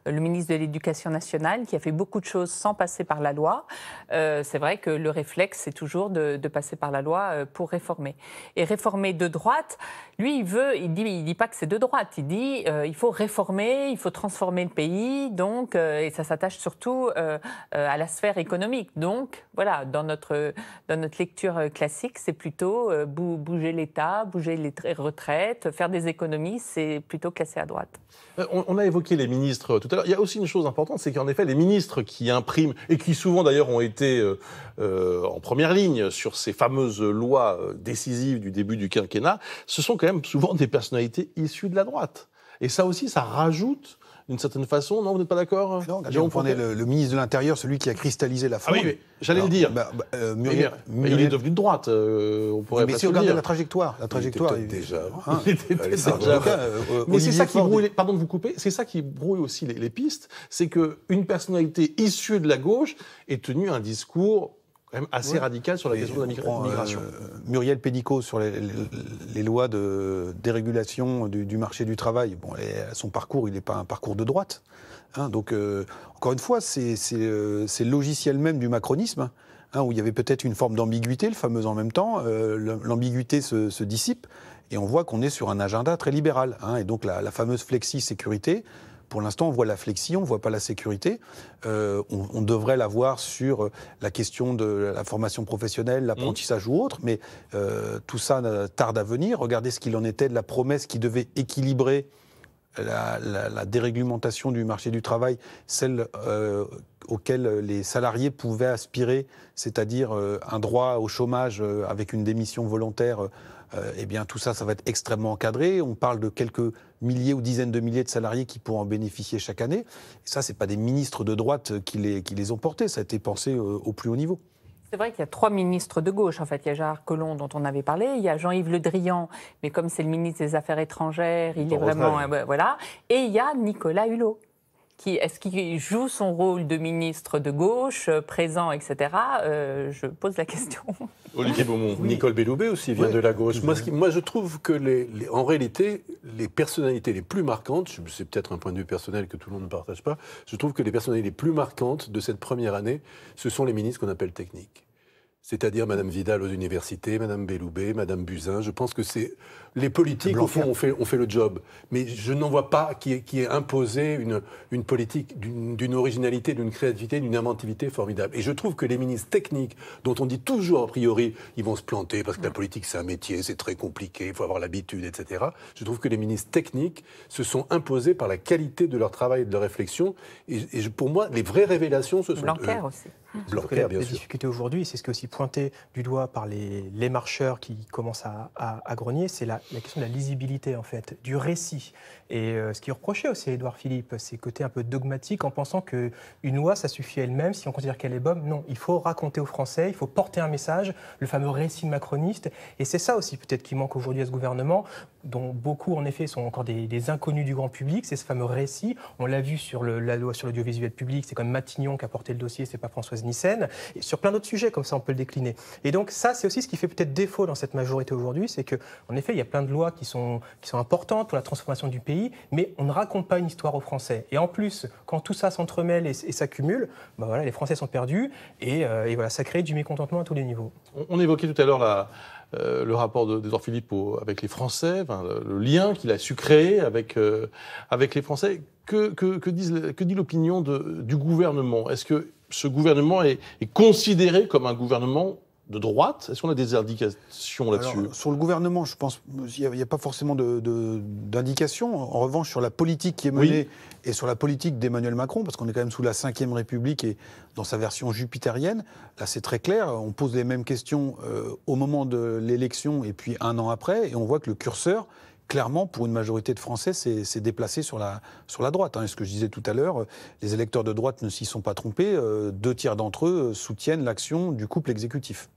le ministre de l'Éducation nationale qui a fait beaucoup de choses sans passer par la loi. c'est vrai que le réflexe c'est toujours de, passer par la loi pour réformer. Et réformer de droite, lui il veut, il dit, il dit pas que c'est de droite. Il dit il faut réformer, il faut transformer pays, donc, euh, et ça s'attache surtout euh, euh, à la sphère économique. Donc, voilà, dans notre, dans notre lecture classique, c'est plutôt bouger l'État, bouger les retraites, faire des économies, c'est plutôt classé à droite. on, a évoqué les ministres tout à l'heure. Il y a aussi une chose importante, c'est qu'en effet, les ministres qui impriment, et qui souvent d'ailleurs ont été en première ligne sur ces fameuses lois décisives du début du quinquennat, ce sont quand même souvent des personnalités issues de la droite. Et ça aussi, ça rajoute d'une certaine façon. Non, vous n'êtes pas d'accord Non, vous prenez le, ministre de l'Intérieur, celui qui a cristallisé la France. Ah oui, j'allais le dire. Bah, bah, euh, mais Il est devenu de droite, euh, on pourrait Mais si on regarde la trajectoire, la trajectoire... Hein. Il était déjà... Euh, mais c'est ça qui brouille... Pardon de vous couper, c'est ça qui brouille aussi les, les pistes, c'est qu'une personnalité issue de la gauche est tenu un discours assez radical sur la question de la migration. Euh, Muriel Pénicaud sur les, lois de dérégulation du, marché du travail, bon, son parcours, il n'est pas un parcours de droite. Hein. donc, euh, encore une fois, euh, c'est le logiciel même du macronisme. Hein, où il y avait peut-être une forme d'ambiguïté, le fameux en même temps, l'ambiguïté se, dissipe, et on voit qu'on est sur un agenda très libéral. Hein. et donc la fameuse flexi-sécurité, pour l'instant, on voit la flexion, on ne voit pas la sécurité. Euh, on, devrait la voir sur euh, la question de la formation professionnelle, l'apprentissage mmh. ou autre, mais euh, tout ça tarde à venir. Regardez ce qu'il en était de la promesse qui devait équilibrer la, déréglementation du marché du travail, celle auquel les salariés pouvaient aspirer, c'est-à-dire un droit au chômage avec une démission volontaire euh, eh bien, tout ça, ça va être extrêmement encadré. On parle de quelques milliers ou dizaines de milliers de salariés qui pourront en bénéficier chaque année. Et ça, ce n'est pas des ministres de droite qui les, ont portés. Ça a été pensé euh, au plus haut niveau. C'est vrai qu'il y a trois ministres de gauche, en fait. Il y a Gérard Collomb, dont on avait parlé, il y a Jean-Yves Le Drian, mais comme c'est le ministre des Affaires étrangères, il est vraiment... Euh, voilà. Et il y a Nicolas Hulot est-ce qu'il joue son rôle de ministre de gauche, euh, présent, etc. Euh, je pose la question. Olivier Beaumont, Nicole Belloubet aussi vient de la gauche. Moi, moi, je trouve que, les, en réalité, les personnalités les plus marquantes, c'est peut-être un point de vue personnel que tout le monde ne partage pas, je trouve que les personnalités les plus marquantes de cette première année, ce sont les ministres qu'on appelle techniques. C'est-à-dire Madame Vidal aux universités, Madame Belloubet, Madame Buzyn. Je pense que c'est les politiques, au fond, ont fait, on fait, le job. Mais je n'en vois pas qui, qui ait imposé une, une politique d'une originalité, d'une créativité, d'une inventivité formidable. Et je trouve que les ministres techniques, dont on dit toujours a priori, ils vont se planter parce que la politique, c'est un métier, c'est très compliqué, il faut avoir l'habitude, etc. Je trouve que les ministres techniques se sont imposés par la qualité de leur travail et de leur réflexion. Et, pour moi, les vraies révélations, ce sont. Blanquer eux. aussi. les difficultés aujourd'hui, c'est ce qui est aussi pointé du doigt par les, les marcheurs qui commencent à, à grogner, c'est la la, question de la lisibilité, en fait, du récit. Et euh, ce qui reprochait aussi à Édouard Philippe, c'est côté un peu dogmatique en pensant qu'une loi, ça suffit elle-même si on considère qu'elle est bonne. Non, il faut raconter aux Français, il faut porter un message, le fameux récit macroniste. Et c'est ça aussi, peut-être, qui manque aujourd'hui à ce gouvernement, dont beaucoup, en effet, sont encore des, inconnus du grand public. C'est ce fameux récit. On l'a vu sur le, la loi sur l'audiovisuel public, c'est quand même Matignon qui a porté le dossier, c'est pas Françoise Nissen. Et sur plein d'autres sujets, comme ça, on peut le décliner. Et donc, ça, c'est aussi ce qui fait peut-être défaut dans cette majorité aujourd'hui, c'est que, en effet, il y a plein de lois qui sont, qui sont importantes pour la transformation du pays, mais on ne raconte pas une histoire aux Français. Et en plus, quand tout ça s'entremêle et, s'accumule, ben voilà, les Français sont perdus euh, et, voilà, ça crée du mécontentement à tous les niveaux. On, évoquait tout à l'heure euh, le rapport d'Edouard Philippe avec les Français, le, lien qu'il a su créer avec, euh, avec les Français. Que, que, que, disent, que dit l'opinion du gouvernement Est-ce que ce gouvernement est, est, considéré comme un gouvernement de droite Est-ce qu'on a des indications là-dessus Sur le gouvernement, je pense qu'il n'y a, pas forcément d'indications. De, en revanche, sur la politique qui est menée et sur la politique d'Emmanuel Macron, parce qu'on est quand même sous la Ve République et dans sa version jupitérienne, là c'est très clair, on pose les mêmes questions euh, au moment de l'élection et puis un an après, et on voit que le curseur clairement, pour une majorité de Français, s'est déplacé sur la, sur la droite. Hein. Et ce que je disais tout à l'heure, euh, les électeurs de droite ne s'y sont pas trompés. Euh, deux tiers d'entre eux soutiennent l'action du couple exécutif.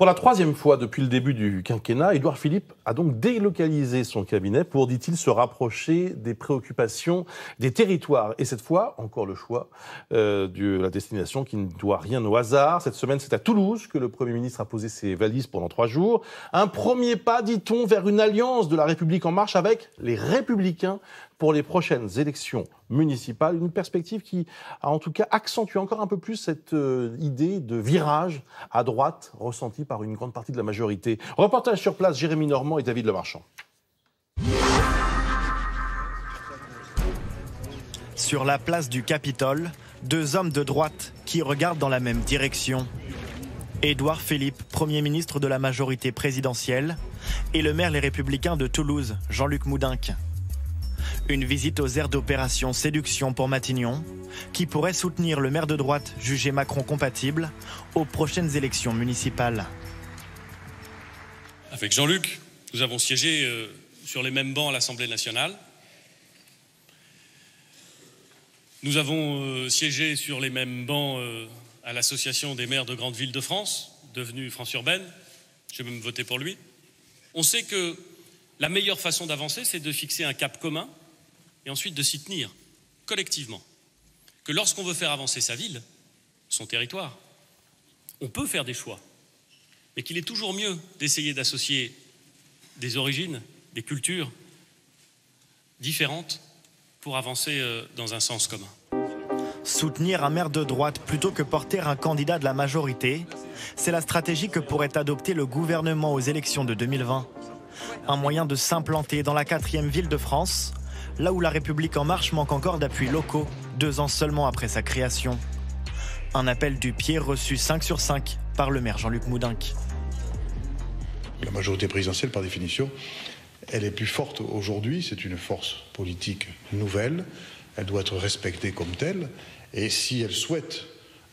Pour la troisième fois depuis le début du quinquennat, Édouard Philippe a donc délocalisé son cabinet pour, dit-il, se rapprocher des préoccupations des territoires. Et cette fois, encore le choix euh, de la destination qui ne doit rien au hasard. Cette semaine, c'est à Toulouse que le Premier ministre a posé ses valises pendant trois jours. Un premier pas, dit-on, vers une alliance de la République en marche avec les républicains pour les prochaines élections municipales, une perspective qui a en tout cas accentué encore un peu plus cette euh, idée de virage à droite ressentie par une grande partie de la majorité. Reportage sur place, Jérémy Normand et David Lemarchand. Sur la place du Capitole, deux hommes de droite qui regardent dans la même direction. Édouard Philippe, Premier ministre de la majorité présidentielle, et le maire Les Républicains de Toulouse, Jean-Luc Moudinque. Une visite aux aires d'opération séduction pour Matignon, qui pourrait soutenir le maire de droite jugé Macron compatible aux prochaines élections municipales. Avec Jean-Luc, nous avons siégé euh, sur les mêmes bancs à l'Assemblée nationale. Nous avons euh, siégé sur les mêmes bancs euh, à l'Association des maires de grandes villes de France, devenue France Urbaine. J'ai même voté pour lui. On sait que la meilleure façon d'avancer, c'est de fixer un cap commun et ensuite de s'y tenir collectivement. Que lorsqu'on veut faire avancer sa ville, son territoire, on peut faire des choix, mais qu'il est toujours mieux d'essayer d'associer des origines, des cultures différentes pour avancer euh, dans un sens commun. Soutenir un maire de droite plutôt que porter un candidat de la majorité, c'est la stratégie que pourrait adopter le gouvernement aux élections de 2020. Un moyen de s'implanter dans la quatrième ville de France là où La République en marche manque encore d'appuis locaux, deux ans seulement après sa création. Un appel du pied reçu 5 sur 5 par le maire Jean-Luc Moudinque. La majorité présidentielle, par définition, elle est plus forte aujourd'hui, c'est une force politique nouvelle, elle doit être respectée comme telle, et si elle souhaite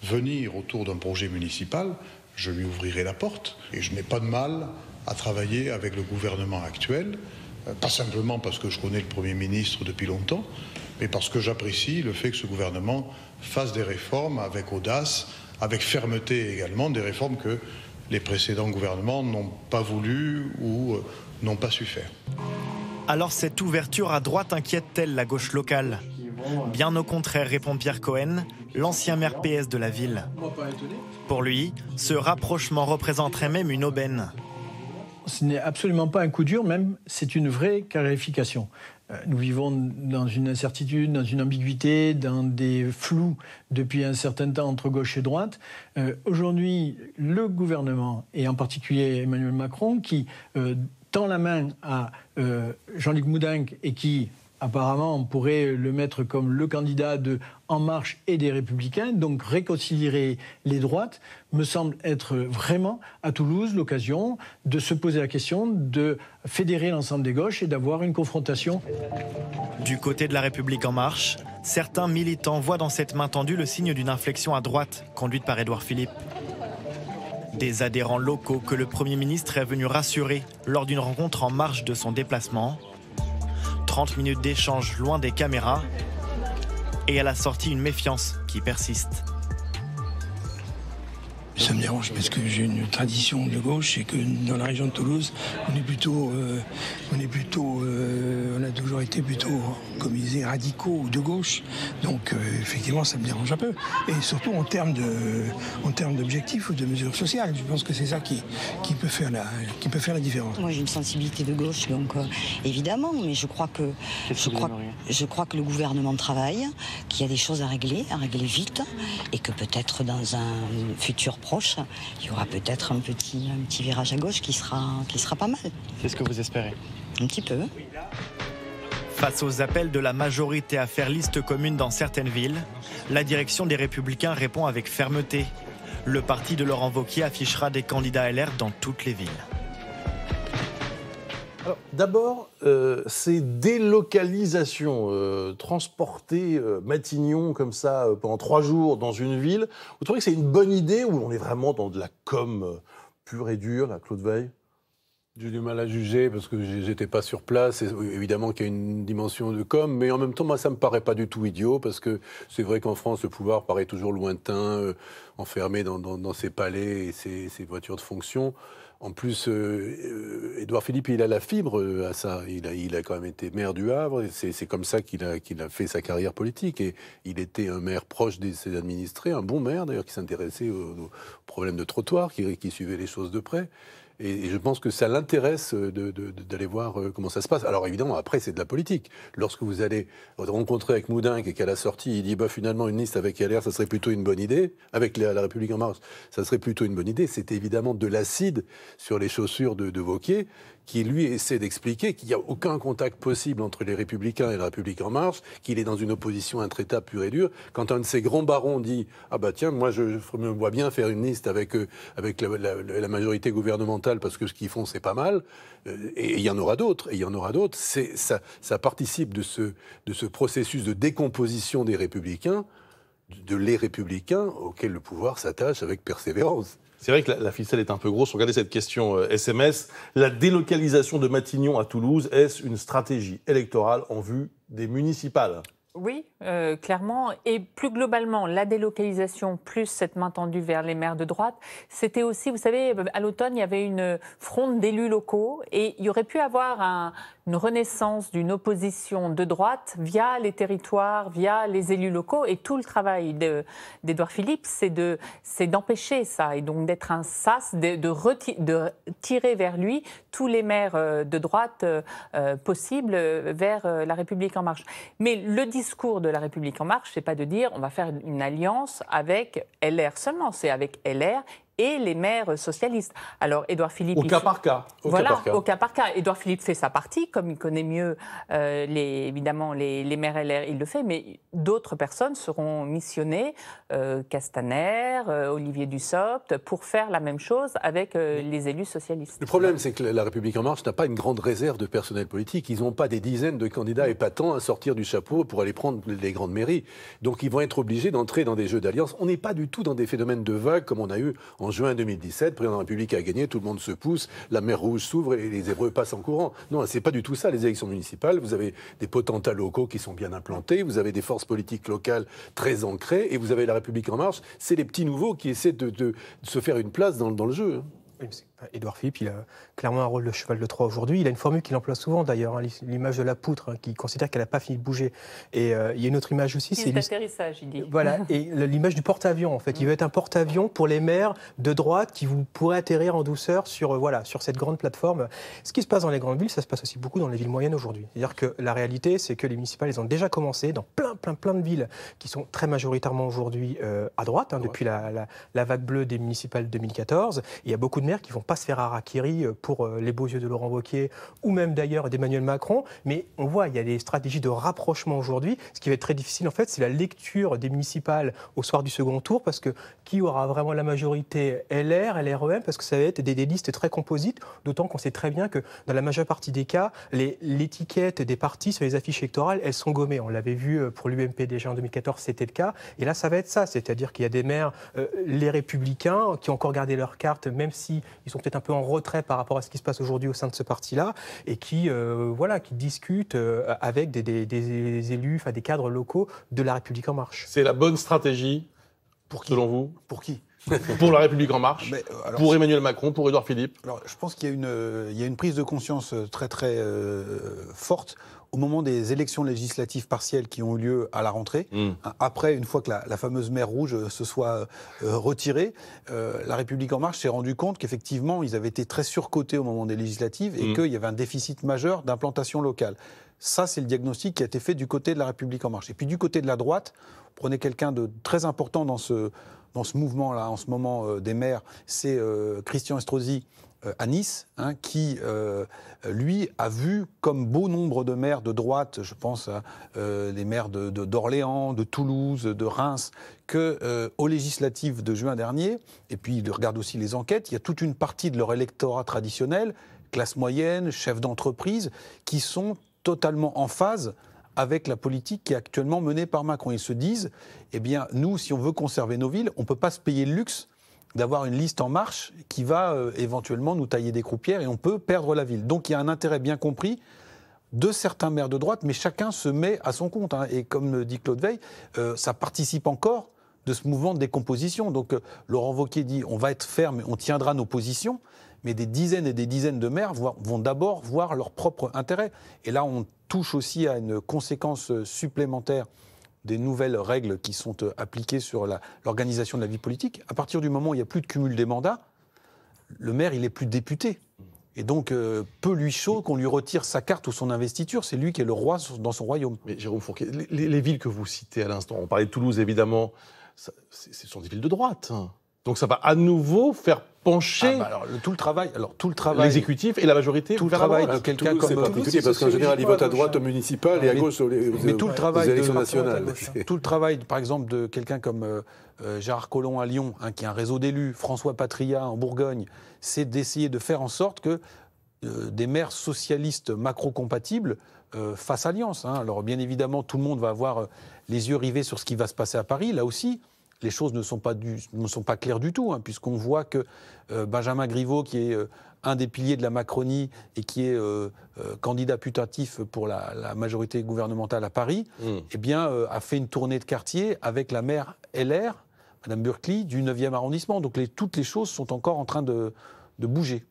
venir autour d'un projet municipal, je lui ouvrirai la porte, et je n'ai pas de mal à travailler avec le gouvernement actuel euh, pas simplement parce que je connais le Premier ministre depuis longtemps, mais parce que j'apprécie le fait que ce gouvernement fasse des réformes avec audace, avec fermeté également, des réformes que les précédents gouvernements n'ont pas voulu ou euh, n'ont pas su faire. Alors cette ouverture à droite inquiète-t-elle la gauche locale Bien au contraire, répond Pierre Cohen, l'ancien maire PS de la ville. Pour lui, ce rapprochement représenterait même une aubaine ce n'est absolument pas un coup dur, même c'est une vraie clarification. Euh, nous vivons dans une incertitude, dans une ambiguïté, dans des flous depuis un certain temps entre gauche et droite. Euh, aujourd'hui, le gouvernement, et en particulier Emmanuel Macron, qui euh, tend la main à Jean-Luc Moudinque et qui Apparemment, on pourrait le mettre comme le candidat de En Marche et des Républicains, donc réconcilier les droites, me semble être vraiment à Toulouse l'occasion de se poser la question de fédérer l'ensemble des gauches et d'avoir une confrontation. Du côté de la République En Marche, certains militants voient dans cette main tendue le signe d'une inflexion à droite conduite par Édouard Philippe. Des adhérents locaux que le Premier ministre est venu rassurer lors d'une rencontre en marge de son déplacement 30 minutes d'échange loin des caméras et à la sortie une méfiance qui persiste. Ça me dérange parce que j'ai une tradition de gauche et que dans la région de Toulouse, on est plutôt, euh, on est plutôt, euh, a toujours été plutôt, comme ils disaient, radicaux ou de gauche. Donc euh, effectivement, ça me dérange un peu. Et surtout en termes de, en termes d'objectifs ou de mesures sociales, je pense que c'est ça qui, qui peut faire la, qui peut faire la différence. Moi, j'ai une sensibilité de gauche, donc évidemment, mais je crois que, je crois, je crois que le gouvernement travaille, qu'il y a des choses à régler, à régler vite, et que peut-être dans un futur il y aura peut-être un petit, un petit virage à gauche qui sera, qui sera pas mal. C'est ce que vous espérez Un petit peu. Face aux appels de la majorité à faire liste commune dans certaines villes, la direction des Républicains répond avec fermeté. Le parti de Laurent Vauquier affichera des candidats LR dans toutes les villes. D'abord, euh, ces délocalisations, euh, transporter euh, Matignon comme ça pendant trois jours dans une ville, vous trouvez que c'est une bonne idée ou on est vraiment dans de la com pure et dure, la Claude Veil j'ai du mal à juger parce que j'étais pas sur place. évidemment qu'il y a une dimension de com, mais en même temps, moi, ça me paraît pas du tout idiot parce que c'est vrai qu'en France, le pouvoir paraît toujours lointain, enfermé dans, ses palais et ses voitures de fonction. En plus, euh, euh, Édouard Philippe, il a la fibre euh, à ça. Il a, il a quand même été maire du Havre. et C'est comme ça qu'il a, qu'il a fait sa carrière politique. Et il était un maire proche de ses administrés, un bon maire d'ailleurs, qui s'intéressait aux, problèmes de trottoir, qui suivait les choses de près. Et, je pense que ça l'intéresse euh, d'aller voir euh, comment ça se passe. Alors évidemment, après, c'est de la politique. Lorsque vous allez rencontrer avec Moudin et qu'à la sortie, il dit bah, finalement une liste avec LR, ça serait plutôt une bonne idée, avec la, République en marche, ça serait plutôt une bonne idée, c'est évidemment de l'acide sur les chaussures de, de Vauquier qui lui essaie d'expliquer qu'il n'y a aucun contact possible entre les Républicains et la République en marche, qu'il est dans une opposition intraitable pure et dure. Quand un de ces grands barons dit ah bah tiens moi je, me vois bien faire une liste avec euh, avec la, majorité gouvernementale parce que ce qu'ils font c'est pas mal, euh, et il y en aura d'autres, et il y en aura d'autres. Ça, ça participe de ce de ce processus de décomposition des Républicains de les républicains auxquels le pouvoir s'attache avec persévérance. C'est vrai que la, ficelle est un peu grosse. Regardez cette question SMS. Euh, la délocalisation de Matignon à Toulouse, est-ce une stratégie électorale en vue des municipales oui, euh, clairement. Et plus globalement, la délocalisation, plus cette main tendue vers les maires de droite, c'était aussi, vous savez, à l'automne, il y avait une fronde d'élus locaux et il y aurait pu avoir un, une renaissance d'une opposition de droite via les territoires, via les élus locaux. Et tout le travail d'Edouard Philippe, c'est d'empêcher ça et donc d'être un sas, de, de, tirer vers lui tous les maires euh, de droite euh, euh, possibles vers La République En Marche. Mais le discours de La République En Marche, c'est pas de dire on va faire une alliance avec LR seulement, c'est avec LR et les maires socialistes. Alors, Édouard Philippe. Au cas par cas. voilà, par cas. au cas par cas. Édouard Philippe fait sa partie, comme il connaît mieux, euh, les, évidemment, les, les, maires LR, il le fait, mais d'autres personnes seront missionnées, euh, Castaner, euh, Olivier Dussopt, pour faire la même chose avec les élus socialistes. Le problème, c'est que la République En Marche n'a pas une grande réserve de personnel politique. Ils n'ont pas des dizaines de candidats épatants à sortir du chapeau pour aller prendre les grandes mairies. Donc, ils vont être obligés d'entrer dans des jeux d'alliance. On n'est pas du tout dans des phénomènes de vagues comme on a eu en en juin 2017, le président de la République a gagné, tout le monde se pousse, la mer Rouge s'ouvre et les Hébreux passent en courant. Non, c'est pas du tout ça, les élections municipales. Vous avez des potentats locaux qui sont bien implantés, vous avez des forces politiques locales très ancrées et vous avez la République en marche. C'est les petits nouveaux qui essaient de, se faire une place dans, le jeu. Hein. Édouard Philippe, il a clairement un rôle de cheval de Troie aujourd'hui. Il a une formule qu'il emploie souvent d'ailleurs, hein, l'image de la poutre, hein, qui considère qu'elle n'a pas fini de bouger. Et euh, il y a une autre image aussi, c'est l'atterrissage, il dit. Euh, voilà, et l'image du porte-avions en fait. Il veut être un porte-avions pour les maires de droite qui vous pourraient atterrir en douceur sur euh, voilà sur cette grande plateforme. Ce qui se passe dans les grandes villes, ça se passe aussi beaucoup dans les villes moyennes aujourd'hui. C'est-à-dire que la réalité, c'est que les municipales, ils ont déjà commencé dans plein plein plein de villes qui sont très majoritairement aujourd'hui hein, à droite depuis la, la vague bleue des municipales 2014. Il y a beaucoup de maires qui vont pas se faire euh, pour euh, les beaux yeux de Laurent Wauquiez ou même d'ailleurs d'Emmanuel Macron. Mais on voit, il y a des stratégies de rapprochement aujourd'hui. Ce qui va être très difficile, en fait, c'est la lecture des municipales au soir du second tour parce que qui aura vraiment la majorité LR, LREM, parce que ça va être des, listes très composites, d'autant qu'on sait très bien que dans la majeure partie des cas, l'étiquette des partis sur les affiches électorales, elles sont gommées. On l'avait vu euh, pour l'UMP déjà en 2014, c'était le cas. Et là, ça va être ça, c'est-à-dire qu'il y a des maires, les républicains, qui ont encore gardé leur carte, même s'ils si sont peut-être un peu en retrait par rapport à ce qui se passe aujourd'hui au sein de ce parti-là, et qui, euh, voilà, qui discutent euh, avec des, élus, enfin, des cadres locaux de La République En Marche. C'est la bonne stratégie, selon vous Pour qui pour la République en marche, euh, pour Emmanuel Macron, pour Édouard Philippe. Alors, je pense qu'il y, a une prise de conscience très très forte au moment des élections législatives partielles qui ont eu lieu à la rentrée, mm. après, une fois que la, fameuse mer rouge euh, se soit euh, euh, retirée, La République En Marche s'est rendu compte qu'effectivement, ils avaient été très surcotés au moment des législatives et mm. qu'il y avait un déficit majeur d'implantation locale. Ça, c'est le diagnostic qui a été fait du côté de La République En Marche. Et puis du côté de la droite, prenez quelqu'un de très important dans ce, dans ce mouvement-là, en ce moment, des maires, c'est Christian Estrosi, euh, à Nice, hein, qui, euh, lui, a vu, comme beau nombre de maires de droite, je pense à euh, les maires d'Orléans, de, de, Toulouse, de Reims, que législatives de juin dernier, et puis il regarde aussi les enquêtes, il y a toute une partie de leur électorat traditionnel, classe moyenne, chefs d'entreprise, qui sont totalement en phase avec la politique qui est actuellement menée par Macron. Ils se disent, eh bien, nous, si on veut conserver nos villes, on ne peut pas se payer le luxe d'avoir une liste en marche qui va euh, éventuellement nous tailler des croupières et on peut perdre la ville. Donc il y a un intérêt bien compris de certains maires de droite, mais chacun se met à son compte. Hein. Et comme le dit Claude Veil, euh, ça participe encore de ce mouvement de décomposition. Donc euh, Laurent Wauquiez dit on va être ferme, on tiendra nos positions, mais des dizaines et des dizaines de maires vont d'abord voir leur propre intérêt. Et là, on touche aussi à une conséquence supplémentaire des nouvelles règles qui sont euh, appliquées sur l'organisation de la vie politique, à partir du moment où il n'y a plus de cumul des mandats, le maire, il est plus député. Et donc, euh, peu lui chaud qu'on lui retire sa carte ou son investiture, c'est lui qui est le roi dans son royaume. Mais Jérôme Fourquet, les, villes que vous citez à l'instant, on parlait de Toulouse évidemment, ce sont des villes de droite. Hein. Donc ça va à nouveau faire ah, bah tout le travail, alors l'exécutif et la majorité, tout le travail de quelqu'un comme parce qu'en général il vote à droite au municipal et à gauche aux, mais tout le travail hein. Tout le travail, par exemple, de quelqu'un comme euh, euh, Gérard Collomb à Lyon, hein, qui a un réseau d'élus, François Patria en Bourgogne, c'est d'essayer de faire en sorte que euh, des maires socialistes macro-compatibles fassent alliance. Hein. Alors bien évidemment, tout le monde va avoir les yeux rivés sur ce qui va se passer à Paris. Là aussi, les choses ne sont pas, ne sont pas claires du tout, hein, puisqu'on voit que euh, Benjamin Griveaux, qui est euh, un des piliers de la Macronie et qui est euh, candidat putatif pour la, majorité gouvernementale à Paris, mm. eh bien, a fait une tournée de quartier avec la maire LR, Madame Burkley, du 9e arrondissement. Donc toutes les choses sont encore en train de, de bouger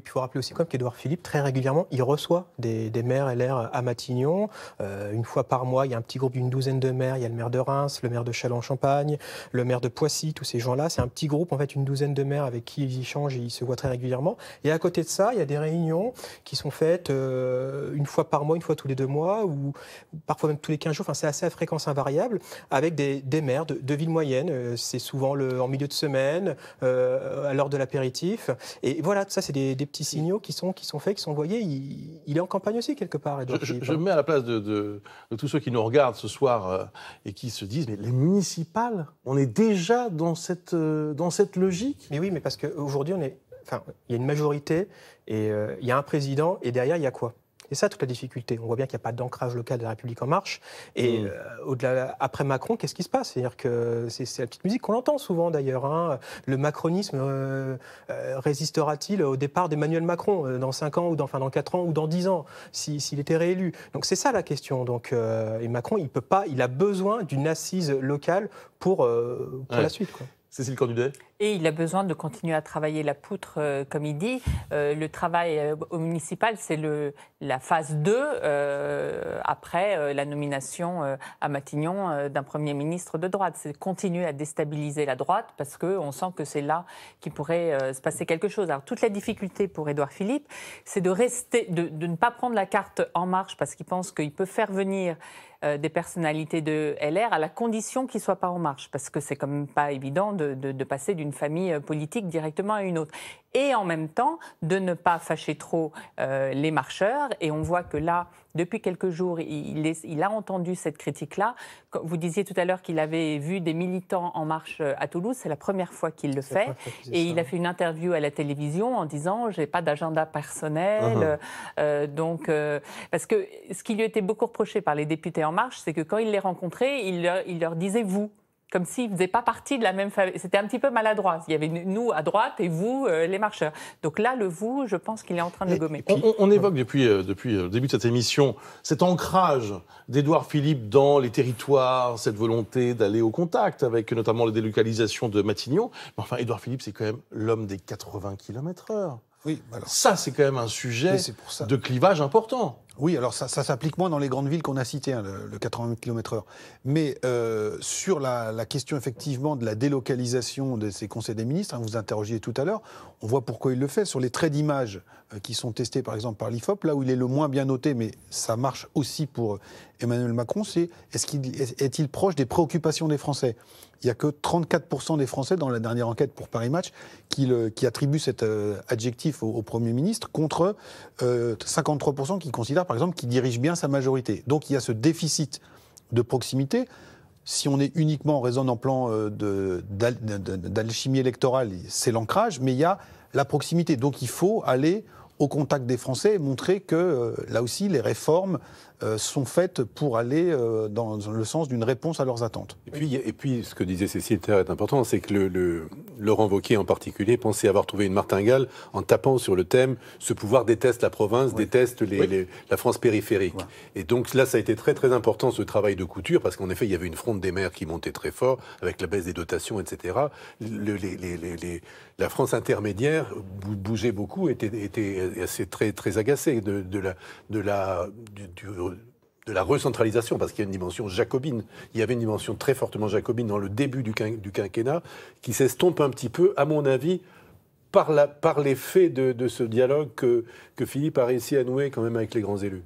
puis il faut rappeler aussi comme qu'Edouard Philippe, très régulièrement, il reçoit des, des maires LR à Matignon. Euh, une fois par mois, il y a un petit groupe d'une douzaine de maires. Il y a le maire de Reims, le maire de Châlons-Champagne, le maire de Poissy, tous ces gens-là. C'est un petit groupe, en fait, une douzaine de maires avec qui ils échangent et ils se voient très régulièrement. Et à côté de ça, il y a des réunions qui sont faites euh, une fois par mois, une fois tous les deux mois, ou parfois même tous les 15 jours. Enfin, c'est assez à fréquence invariable, avec des, des maires de, villes moyennes. Euh, c'est souvent le, en milieu de semaine, à l'heure de l'apéritif. Et voilà, ça, c'est des petits signaux qui sont, qui sont faits, qui sont envoyés. Il, est en campagne aussi, quelque part. je, je, hein. me mets à la place de, de, tous ceux qui nous regardent ce soir euh, et qui se disent, mais les municipales, on est déjà dans cette, euh, dans cette logique Mais oui, mais parce qu'aujourd'hui, on est... Enfin, il y a une majorité, et euh, il y a un président, et derrière, il y a quoi et ça toute la difficulté. On voit bien qu'il n'y a pas d'ancrage local de la République en marche. Et mm. euh, au-delà, après Macron, qu'est-ce qui se passe C'est-à-dire que c'est la petite musique qu'on entend souvent d'ailleurs. Hein. Le macronisme euh, euh, résistera-t-il au départ d'Emmanuel Macron dans 5 ans ou dans, enfin, dans 4 ans ou dans 10 ans s'il était réélu Donc c'est ça la question. Donc, et Macron, il peut pas, il a besoin d'une assise locale pour, pour la suite. Quoi. Cécile Cornudet Et il a besoin de continuer à travailler la poutre, euh, comme il dit. Euh, le travail euh, au municipal, c'est la phase 2, après la nomination à Matignon d'un Premier ministre de droite. C'est continuer à déstabiliser la droite, parce qu'on sent que c'est là qu'il pourrait se passer quelque chose. Alors, toute la difficulté pour Édouard Philippe, c'est de, de ne pas prendre la carte en marche, parce qu'il pense qu'il peut faire venir euh, des personnalités de LR à la condition qu'ils ne soient pas en marche, parce que c'est quand même pas évident de, de passer d'une famille euh, politique directement à une autre et en même temps de ne pas fâcher trop euh, les marcheurs. Et on voit que là, depuis quelques jours, il, a entendu cette critique-là. Vous disiez tout à l'heure qu'il avait vu des militants en marche euh, à Toulouse. C'est la première fois qu'il le fait. Et il a fait une interview à la télévision en disant j'ai pas d'agenda personnel. Uh-huh. Euh, donc parce que ce qui lui était beaucoup reproché par les députés en marche, c'est que quand il les rencontrait, il leur disait vous comme s'il ne faisait pas partie de la même famille. C'était un petit peu maladroit. Il y avait nous à droite et vous, euh, les marcheurs. Donc là, le vous, je pense qu'il est en train de gommer. On, évoque depuis, euh, depuis euh, le début de cette émission cet ancrage d'Édouard Philippe dans les territoires, cette volonté d'aller au contact avec notamment les délocalisations de Matignon. Mais enfin, Édouard Philippe, c'est quand même l'homme des 80 km/h. Oui, bah Ça, c'est quand même un sujet pour ça. de clivage important. Oui, alors ça, s'applique moins dans les grandes villes qu'on a citées, hein, le, 80 km/h. Mais euh, sur la, question effectivement de la délocalisation de ces conseils des ministres, hein, vous interrogiez tout à l'heure, on voit pourquoi il le fait. Sur les traits d'image euh, qui sont testés par exemple par l'IFOP, là où il est le moins bien noté, mais ça marche aussi pour euh, Emmanuel Macron, c'est est-ce qu'il est-il proche des préoccupations des Français Il n'y a que 34% des Français, dans la dernière enquête pour Paris Match, qui, attribuent cet euh, adjectif au, Premier ministre, contre 53% euh, qui considèrent, par exemple, qu'il dirige bien sa majorité. Donc il y a ce déficit de proximité si on est uniquement en raison d'un plan euh, d'alchimie électorale, c'est l'ancrage, mais il y a la proximité. Donc il faut aller au contact des Français et montrer que, là aussi, les réformes euh, sont faites pour aller euh, dans le sens d'une réponse à leurs attentes. Et puis, et puis ce que disait Cécile Terre est important, c'est que le, le, Laurent Wauquiez en particulier pensait avoir trouvé une martingale en tapant sur le thème « ce pouvoir déteste la province, déteste la France périphérique Et donc là, ça a été très très important ce travail de couture, parce qu'en effet, il y avait une fronte des maires qui montait très fort, avec la baisse des dotations, etc. la France intermédiaire bougeait beaucoup, était, était assez très, très agacée de, la, de la, du de la recentralisation, parce qu'il y a une dimension jacobine. Il y avait une dimension très fortement jacobine dans le début du, quinquennat, qui s'estompe un petit peu, à mon avis, par, par l'effet de, ce dialogue que, Philippe a réussi à nouer quand même avec les grands élus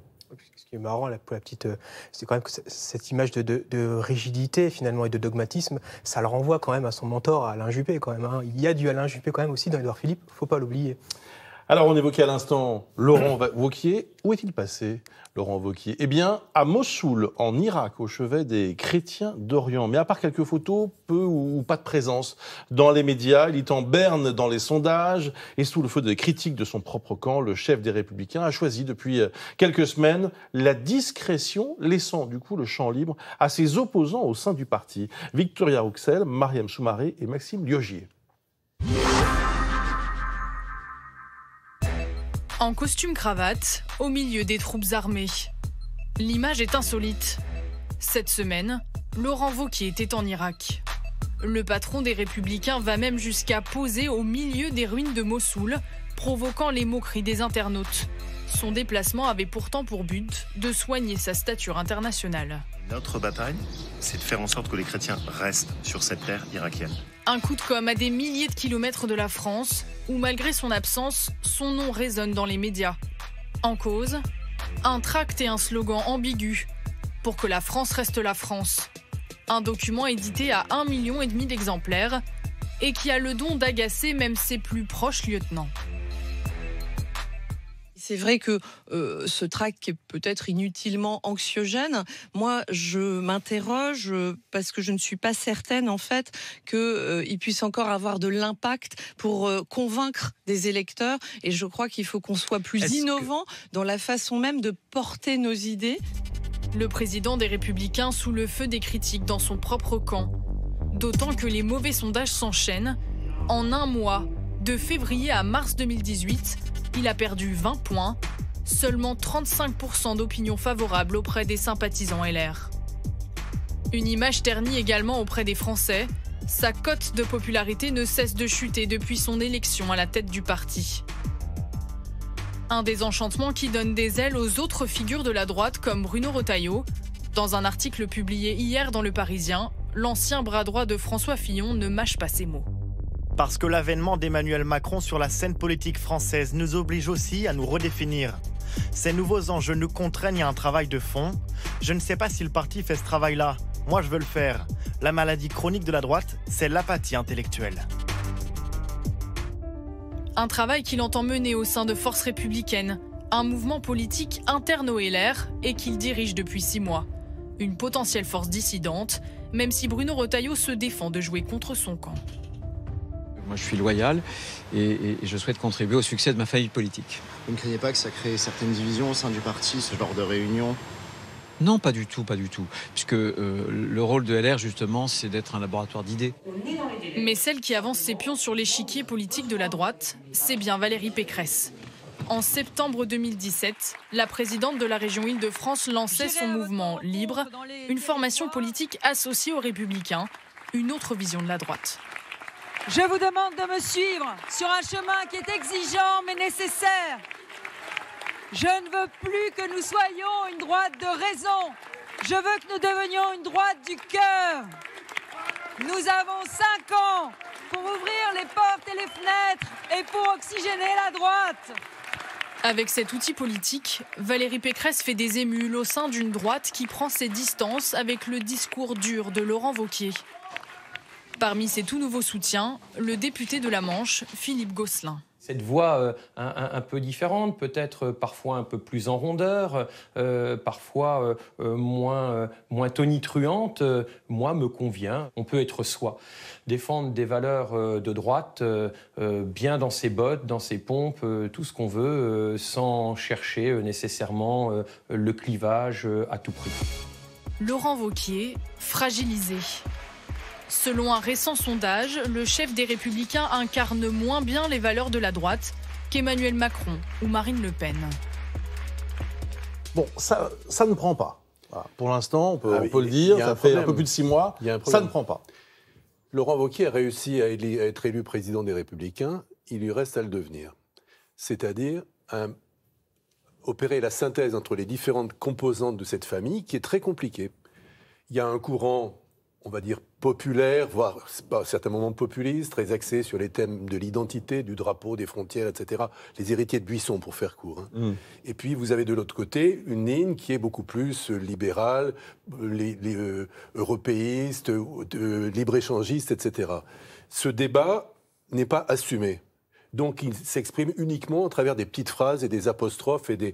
Ce qui est marrant la petite, c'est quand même que cette image de, rigidité finalement et de dogmatisme, ça le renvoie quand même à son mentor, Alain Juppé quand même. Hein. Il y a du Alain Juppé quand même aussi dans Édouard Philippe, faut pas l'oublier. Alors, on évoquait à l'instant Laurent Wauquiez. Où est-il passé, Laurent Vauquier Eh bien, à Mossoul, en Irak, au chevet des chrétiens d'Orient. Mais à part quelques photos, peu ou pas de présence dans les médias. Il est en berne dans les sondages. Et sous le feu de critiques de son propre camp, le chef des Républicains a choisi depuis euh, quelques semaines la discrétion, laissant du coup le champ libre à ses opposants au sein du parti. Victoria Rouxel, Mariam Soumaré et Maxime Liogier. en costume cravate, au milieu des troupes armées. L'image est insolite. Cette semaine, Laurent Vauquier était en Irak. Le patron des Républicains va même jusqu'à poser au milieu des ruines de Mossoul, provoquant les moqueries des internautes. Son déplacement avait pourtant pour but de soigner sa stature internationale. Notre bataille, c'est de faire en sorte que les chrétiens restent sur cette terre irakienne. Un coup de com' à des milliers de kilomètres de la France, où malgré son absence, son nom résonne dans les médias. En cause, un tract et un slogan ambigu pour que la France reste la France. Un document édité à un million d'exemplaires et qui a le don d'agacer même ses plus proches lieutenants. C'est vrai que euh, ce trac est peut-être inutilement anxiogène. Moi, je m'interroge euh, parce que je ne suis pas certaine en fait qu'il euh, puisse encore avoir de l'impact pour convaincre des électeurs. Et je crois qu'il faut qu'on soit plus innovant dans la façon même de porter nos idées. Le président des Républicains sous le feu des critiques dans son propre camp. D'autant que les mauvais sondages s'enchaînent. En un mois, de février à mars 2018, il a perdu 20 points, seulement 35% d'opinion favorable auprès des sympathisants LR. Une image ternie également auprès des Français, sa cote de popularité ne cesse de chuter depuis son élection à la tête du parti. Un désenchantement qui donne des ailes aux autres figures de la droite comme Bruno Retailleau. Dans un article publié hier dans Le Parisien, l'ancien bras droit de François Fillon ne mâche pas ses mots. Parce que l'avènement d'Emmanuel Macron sur la scène politique française nous oblige aussi à nous redéfinir. Ces nouveaux enjeux nous contraignent à un travail de fond. Je ne sais pas si le parti fait ce travail-là. Moi, je veux le faire. La maladie chronique de la droite, c'est l'apathie intellectuelle. Un travail qu'il entend mener au sein de forces républicaines. un mouvement politique interne au LR et qu'il dirige depuis six mois. Une potentielle force dissidente, même si Bruno Retailleau se défend de jouer contre son camp. Moi, je suis loyal et, je souhaite contribuer au succès de ma famille politique. Vous ne craignez pas que ça crée certaines divisions au sein du parti, ce genre de réunion non, pas du tout, pas du tout. Puisque euh, le rôle de LR, justement, c'est d'être un laboratoire d'idées. Mais celle qui avance ses pions sur l'échiquier politique de la droite, c'est bien Valérie Pécresse. En septembre 2017, la présidente de la région Île-de-France lançait son mouvement Libre, une formation politique associée aux Républicains, une autre vision de la droite. Je vous demande de me suivre sur un chemin qui est exigeant mais nécessaire. Je ne veux plus que nous soyons une droite de raison. Je veux que nous devenions une droite du cœur. Nous avons cinq ans pour ouvrir les portes et les fenêtres et pour oxygéner la droite. Avec cet outil politique, Valérie Pécresse fait des émules au sein d'une droite qui prend ses distances avec le discours dur de Laurent Vauquier. Parmi ses tout nouveaux soutiens, le député de la Manche, Philippe Gosselin cette voix euh, un, peu différente, peut-être euh, parfois un peu plus en rondeur, euh, parfois moins, moins tonitruante, moi me convient. On peut être soi, défendre des valeurs de droite, bien dans ses bottes, dans ses pompes, tout ce qu'on veut, sans chercher nécessairement le clivage à tout prix. Laurent Vauquier, fragilisé. Selon un récent sondage, le chef des Républicains incarne moins bien les valeurs de la droite qu'Emmanuel Macron ou Marine Le Pen. Bon, ça, ça ne prend pas. Pour l'instant, on peut, ah le dire, ça fait un peu plus de six mois, ça ne prend pas. Laurent Wauquiez a réussi à être élu président des Républicains, il lui reste à le devenir. C'est-à-dire opérer la synthèse entre les différentes composantes de cette famille qui est très compliquée. Il y a un courant on va dire, populaire, voire à certains moments populiste, très axé sur les thèmes de l'identité, du drapeau, des frontières, etc. Les héritiers de Buisson, pour faire court. Hein. Mm. Et puis, vous avez de l'autre côté une ligne qui est beaucoup plus euh, libérale, euh, euh, européiste, libre-échangiste, etc. Ce débat n'est pas assumé. Donc il s'exprime uniquement à travers des petites phrases et des apostrophes et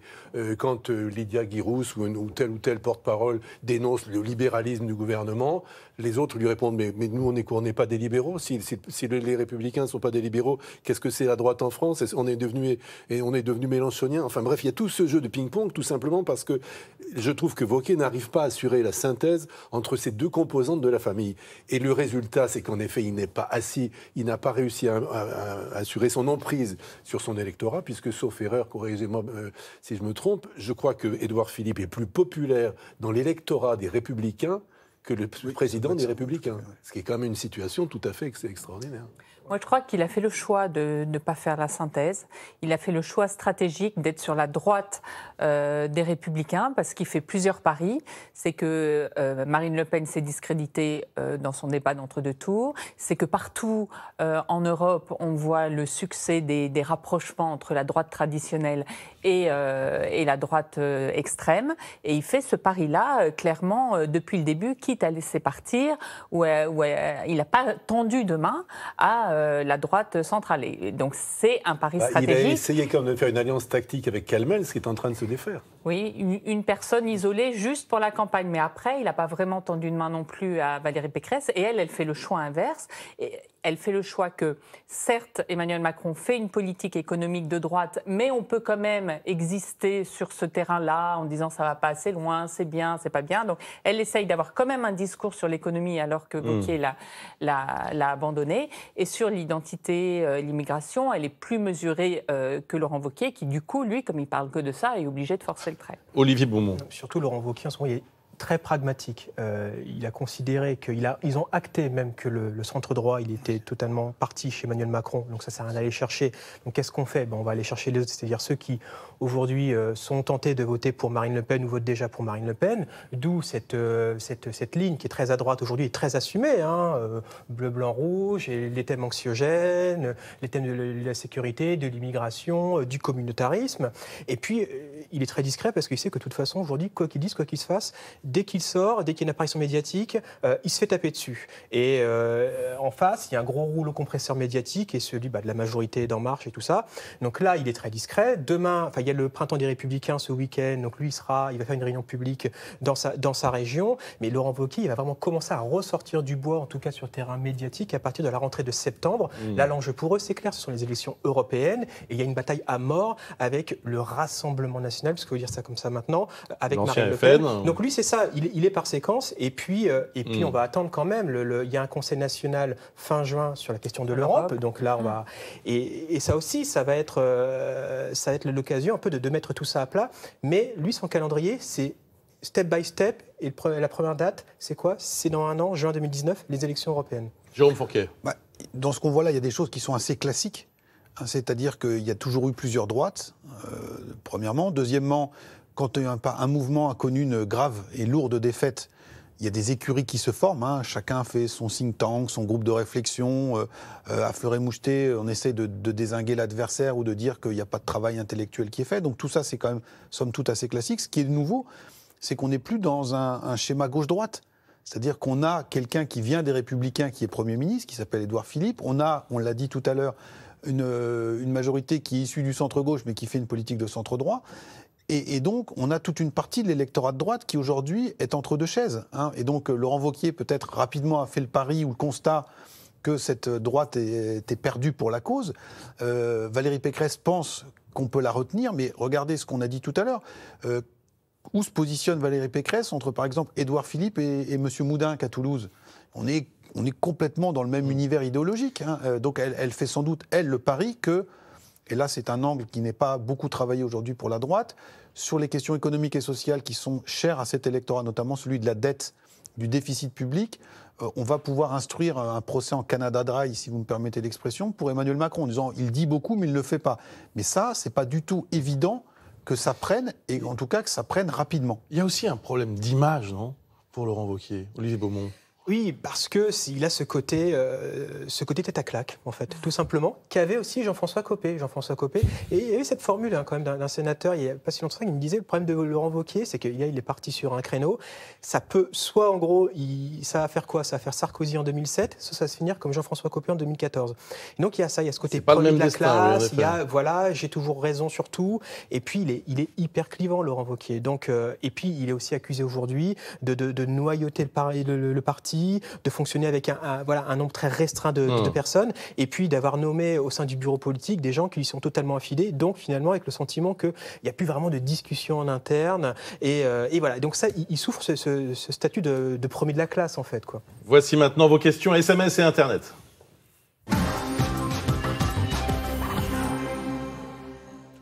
quand Lydia Guirous ou, tel ou tel porte-parole dénonce le libéralisme du gouvernement, les autres lui répondent Mais, nous, on n'est pas des libéraux. Si, les républicains ne sont pas des libéraux, qu'est-ce que c'est la droite en France On est devenu, et on est devenu mélenchonien. Enfin bref, il y a tout ce jeu de ping-pong, tout simplement parce que je trouve que Vauquet n'arrive pas à assurer la synthèse entre ces deux composantes de la famille. Et le résultat, c'est qu'en effet, il n'est pas assis, il n'a pas réussi à, assurer son emprise sur son électorat, puisque, sauf erreur, corrigez-moi euh, si je me trompe, je crois que Édouard Philippe est plus populaire dans l'électorat des républicains que le président des Républicains, ce qui est quand même une situation tout à fait extraordinaire. Moi, je crois qu'il a fait le choix de ne pas faire la synthèse. Il a fait le choix stratégique d'être sur la droite euh, des Républicains parce qu'il fait plusieurs paris. C'est que euh, Marine Le Pen s'est discréditée euh, dans son débat d'entre-deux tours. C'est que partout en Europe, on voit le succès des, des rapprochements entre la droite traditionnelle euh, et, la droite euh, extrême. Et il fait ce pari-là, euh, clairement, depuis le début, quitte à laisser partir, où, il n'a pas tendu de main à la droite centrale. donc c'est un pari stratégique. Bah, il a essayé quand de faire une alliance tactique avec Calmel, ce qui est en train de se défaire. Oui, une, personne isolée juste pour la campagne. Mais après, il n'a pas vraiment tendu une main non plus à Valérie Pécresse. Et elle, elle fait le choix inverse. Et elle fait le choix que, certes, Emmanuel Macron fait une politique économique de droite, mais on peut quand même exister sur ce terrain-là en disant ça va pas assez loin, c'est bien, c'est pas bien. Donc, elle essaye d'avoir quand même un discours sur l'économie alors que Bocquier hmm. l'a abandonné. Et sur l'identité, euh, l'immigration, elle est plus mesurée euh, que Laurent Wauquiez, qui, du coup, lui, comme il parle que de ça, est obligé de forcer Olivier Beaumont. Euh, surtout Laurent Wauquiez, en ce moment, il est très pragmatique. Euh, il a considéré qu'ils ont acté même que le, centre droit, il était totalement parti chez Emmanuel Macron, donc ça sert à rien d'aller chercher. Donc qu'est-ce qu'on fait ben, On va aller chercher les autres, c'est-à-dire ceux qui aujourd'hui euh, sont tentés de voter pour Marine Le Pen ou votent déjà pour Marine Le Pen, d'où cette, euh, cette, cette, ligne qui est très à droite aujourd'hui et très assumée, hein, euh, bleu, blanc, rouge, et les thèmes anxiogènes, les thèmes de la sécurité, de l'immigration, du communautarisme. Et puis, il est très discret parce qu'il sait que de toute façon, aujourd'hui, quoi qu'il dise, quoi qu'il se fasse, dès qu'il sort, dès qu'il y a une apparition médiatique, il se fait taper dessus. Et en face, il y a un gros rouleau compresseur médiatique et celui bah, de la majorité d'En Marche et tout ça. Donc là, il est très discret. Demain, enfin, y a le printemps des Républicains ce week-end, donc lui, il, sera, il va faire une réunion publique dans sa, dans sa région. Mais Laurent Wauquiez, il va vraiment commencer à ressortir du bois, en tout cas sur le terrain médiatique, à partir de la rentrée de septembre. Mmh. Là, l'enjeu pour eux, c'est clair, ce sont les élections européennes. Et il y a une bataille à mort avec le Rassemblement national, parce que vous dire ça comme ça maintenant, avec Marine Le Pen. Donc lui, c'est ça, il, est par séquence. Et puis, euh, et puis mmh. on va attendre quand même. Le, il y a un Conseil national fin juin sur la question de l'Europe. Donc là, on mmh. va. Et, ça aussi, ça va être, euh, ça va être l'occasion peu de, mettre tout ça à plat. Mais lui, son calendrier, c'est step by step. Et la première date, c'est quoi C'est dans un an, juin 2019, les élections européennes. Jérôme Fourquet. Bah, dans ce qu'on voit là, il y a des choses qui sont assez classiques. Hein, c'est-à-dire qu'il y a toujours eu plusieurs droites, euh, premièrement. Deuxièmement, quand un, mouvement a connu une grave et lourde défaite, il y a des écuries qui se forment. Hein. Chacun fait son think tank, son groupe de réflexion. Euh, euh, à fleur et moucheté, on essaie de, de désinguer l'adversaire ou de dire qu'il n'y a pas de travail intellectuel qui est fait. Donc tout ça, c'est quand même, somme toute, assez classique. Ce qui est nouveau, c'est qu'on n'est plus dans un, schéma gauche-droite. C'est-à-dire qu'on a quelqu'un qui vient des Républicains, qui est Premier ministre, qui s'appelle Édouard Philippe. On a, on l'a dit tout à l'heure, une, euh, majorité qui est issue du centre-gauche, mais qui fait une politique de centre-droit. Et, donc, on a toute une partie de l'électorat de droite qui aujourd'hui est entre deux chaises. Hein. Et donc, euh, Laurent Vauquier, peut-être rapidement, a fait le pari ou le constat que cette euh, droite était perdue pour la cause. Euh, Valérie Pécresse pense qu'on peut la retenir, mais regardez ce qu'on a dit tout à l'heure. où se positionne Valérie Pécresse entre, par exemple, Édouard Philippe et, M. Moudin à Toulouse on est, complètement dans le même univers idéologique. Hein. donc elle, elle, fait sans doute, elle, le pari que, et là c'est un angle qui n'est pas beaucoup travaillé aujourd'hui pour la droite, sur les questions économiques et sociales qui sont chères à cet électorat, notamment celui de la dette, du déficit public, euh, on va pouvoir instruire euh, un procès en Canada Dry, si vous me permettez l'expression, pour Emmanuel Macron, en disant il dit beaucoup mais il ne le fait pas. Mais ça, ce n'est pas du tout évident que ça prenne, et en tout cas que ça prenne rapidement. Il y a aussi un problème d'image, non Pour Laurent Wauquiez, Olivier Beaumont. Oui, parce que a ce côté, euh, ce côté tête à claque, en fait, tout simplement, qu'avait aussi Jean-François Copé. Jean-François Copé, et il y avait cette formule hein, quand même d'un sénateur, il n'y a pas si longtemps, il me disait le problème de Laurent Wauquiez, c'est qu'il est parti sur un créneau. Ça peut, soit en gros, ça va faire quoi Ça va faire Sarkozy en 2007, soit ça va se finir comme Jean-François Copé en 2014. donc il y a ça, il y a ce côté pas premier de la classe, il y a voilà, j'ai toujours raison sur tout, et puis il est, hyper clivant Laurent Wauquiez. Donc euh, et puis il est aussi accusé aujourd'hui de, noyauter le parti de fonctionner avec un, nombre très restreint hmm. de, personnes, et puis d'avoir nommé au sein du bureau politique des gens qui y sont totalement affiliés, donc finalement avec le sentiment qu'il n'y a plus vraiment de discussion en interne. Et, euh, voilà, donc ça, il souffre ce, statut de, de, premier de la classe en fait. Quoi. Voici maintenant vos questions SMS et Internet.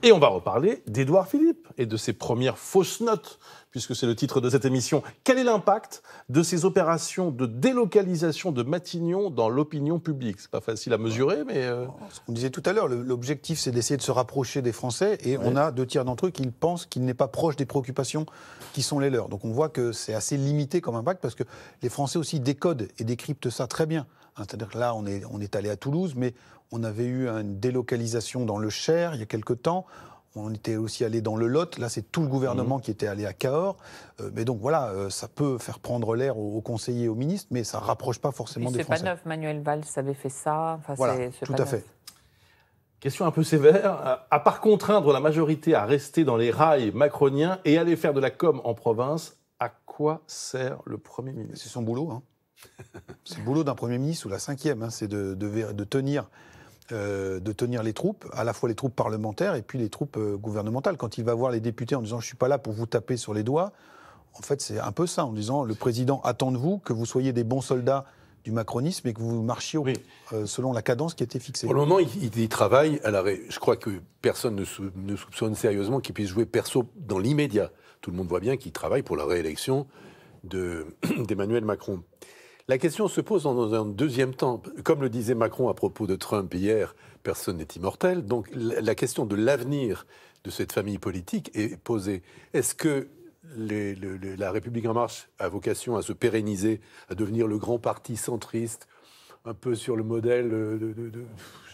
Et on va reparler d'Edouard Philippe et de ses premières fausses notes, puisque c'est le titre de cette émission. Quel est l'impact de ces opérations de délocalisation de Matignon dans l'opinion publique C'est pas facile à mesurer, mais. On euh, Ce disait tout à l'heure, l'objectif c'est d'essayer de se rapprocher des Français, et on a deux tiers d'entre eux qui pensent qu'il n'est pas proche des préoccupations qui sont les leurs. Donc on voit que c'est assez limité comme impact, parce que les Français aussi décodent et décryptent ça très bien. Hein, c'est-à-dire que là, on est, on est allé à Toulouse, mais on avait eu une délocalisation dans le Cher il y a quelque temps. On était aussi allé dans le Lot. Là, c'est tout le gouvernement mmh. qui était allé à Cahors. Euh, mais donc voilà, euh, ça peut faire prendre l'air aux, conseillers et aux ministres, mais ça rapproche pas forcément des Français. C'est pas neuf. Manuel Valls avait fait ça. voilà, tout à fait. Question un peu sévère. Euh, à part contraindre la majorité à rester dans les rails macroniens et aller faire de la com en province, à quoi sert le Premier ministre C'est son boulot. Hein. c'est le boulot d'un Premier ministre ou la cinquième, hein. c'est de, de tenir euh, de tenir les troupes, à la fois les troupes parlementaires et puis les troupes euh, gouvernementales. Quand il va voir les députés en disant je ne suis pas là pour vous taper sur les doigts, en fait c'est un peu ça, en disant le président attend de vous que vous soyez des bons soldats du macronisme et que vous marchiez euh, selon la cadence qui était fixée. Pour le moment, il, travaille à l'arrêt Je crois que personne ne, soupçonne sérieusement qu'il puisse jouer perso dans l'immédiat. Tout le monde voit bien qu'il travaille pour la réélection d'Emmanuel Macron. La question se pose dans un deuxième temps. Comme le disait Macron à propos de Trump hier, personne n'est immortel. Donc la question de l'avenir de cette famille politique est posée. Est-ce que la République en marche a vocation à se pérenniser, à devenir le grand parti centriste, un peu sur le modèle euh, de, de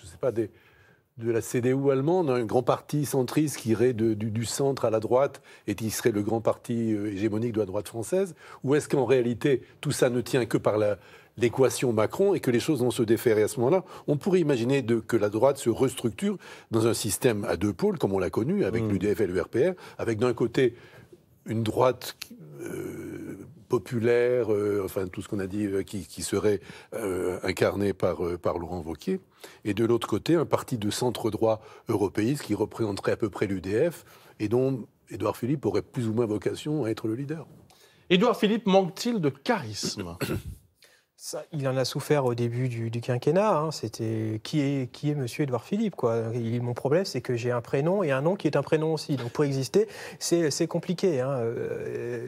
sais pas, des, de la CDU allemande, un grand parti centriste qui irait du, centre à la droite et qui serait le grand parti euh, hégémonique de la droite française Ou est-ce qu'en réalité, tout ça ne tient que par l'équation Macron et que les choses vont se et à ce moment-là On pourrait imaginer que la droite se restructure dans un système à deux pôles, comme on l'a connu avec mmh. l'UDF et l'URPR, avec d'un côté une droite... Euh, populaire, euh, enfin tout ce qu'on a dit, euh, qui, serait euh, incarné par, par Laurent Vauquier, et de l'autre côté un parti de centre-droit européiste qui représenterait à peu près l'UDF et dont Édouard Philippe aurait plus ou moins vocation à être le leader. Édouard Philippe manque-t-il de charisme il en a souffert au début du, quinquennat. Hein. C'était qui est qui est Monsieur Édouard Philippe quoi. mon problème, c'est que j'ai un prénom et un nom qui est un prénom aussi. Donc pour exister, c'est compliqué. Hein. Euh,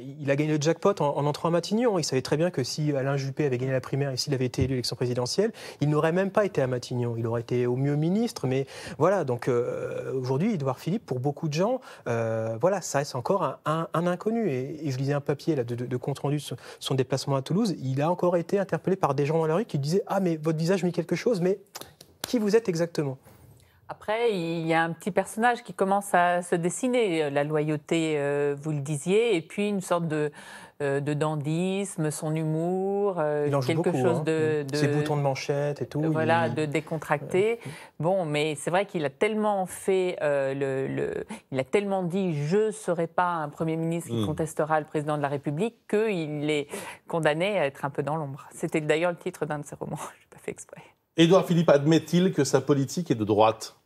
il a gagné le jackpot en, entrant à Matignon. Il savait très bien que si Alain Juppé avait gagné la primaire et s'il avait été élu l'élection présidentielle, il n'aurait même pas été à Matignon. Il aurait été au mieux ministre. Mais voilà. Donc euh, aujourd'hui, Edouard Philippe, pour beaucoup de gens, euh, voilà, ça reste encore un, inconnu. Et, je lisais un papier là de, compte rendu de son déplacement à Toulouse il a encore été interpellé par des gens dans la rue qui disaient Ah, mais votre visage me dit quelque chose, mais qui vous êtes exactement après, il y a un petit personnage qui commence à se dessiner, euh, la loyauté, euh, vous le disiez, et puis une sorte de, euh, de dandisme, son humour, euh, quelque chose hein. de, Ses boutons de manchette et tout. Voilà, de décontracté. Bon, mais c'est vrai qu'il a tellement fait. Euh, le, il a tellement dit je ne serai pas un Premier ministre qui hmm. contestera le président de la République qu'il est condamné à être un peu dans l'ombre. C'était d'ailleurs le titre d'un de ses romans. Je pas fait exprès. Édouard Philippe admet-il que sa politique est de droite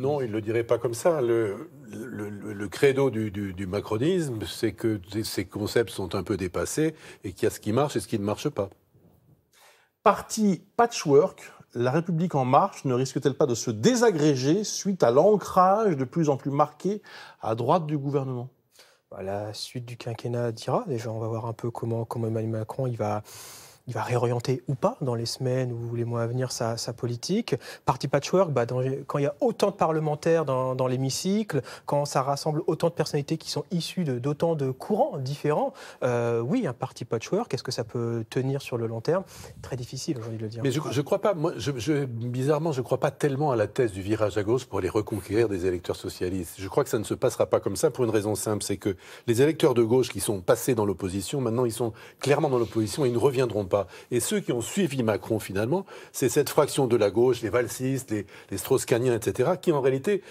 non, il ne le dirait pas comme ça. Le, credo du, macronisme, c'est que ces concepts sont un peu dépassés et qu'il y a ce qui marche et ce qui ne marche pas. Parti patchwork, la République en marche ne risque-t-elle pas de se désagréger suite à l'ancrage de plus en plus marqué à droite du gouvernement bah, La suite du quinquennat dira. Déjà, on va voir un peu comment, comment Emmanuel Macron il va il va réorienter ou pas dans les semaines ou les mois à venir sa, politique. Parti patchwork, bah, quand il y a autant de parlementaires dans, l'hémicycle, quand ça rassemble autant de personnalités qui sont issues d'autant de, courants différents, euh, oui, un parti patchwork, est-ce que ça peut tenir sur le long terme Très difficile aujourd'hui de le dire. Mais je ne crois pas, bizarrement, je ne crois pas tellement à la thèse du virage à gauche pour aller reconquérir des électeurs socialistes. Je crois que ça ne se passera pas comme ça pour une raison simple, c'est que les électeurs de gauche qui sont passés dans l'opposition, maintenant ils sont clairement dans l'opposition et ils ne reviendront pas et ceux qui ont suivi Macron, finalement, c'est cette fraction de la gauche, les valsistes, les, strauss strauss etc., qui en réalité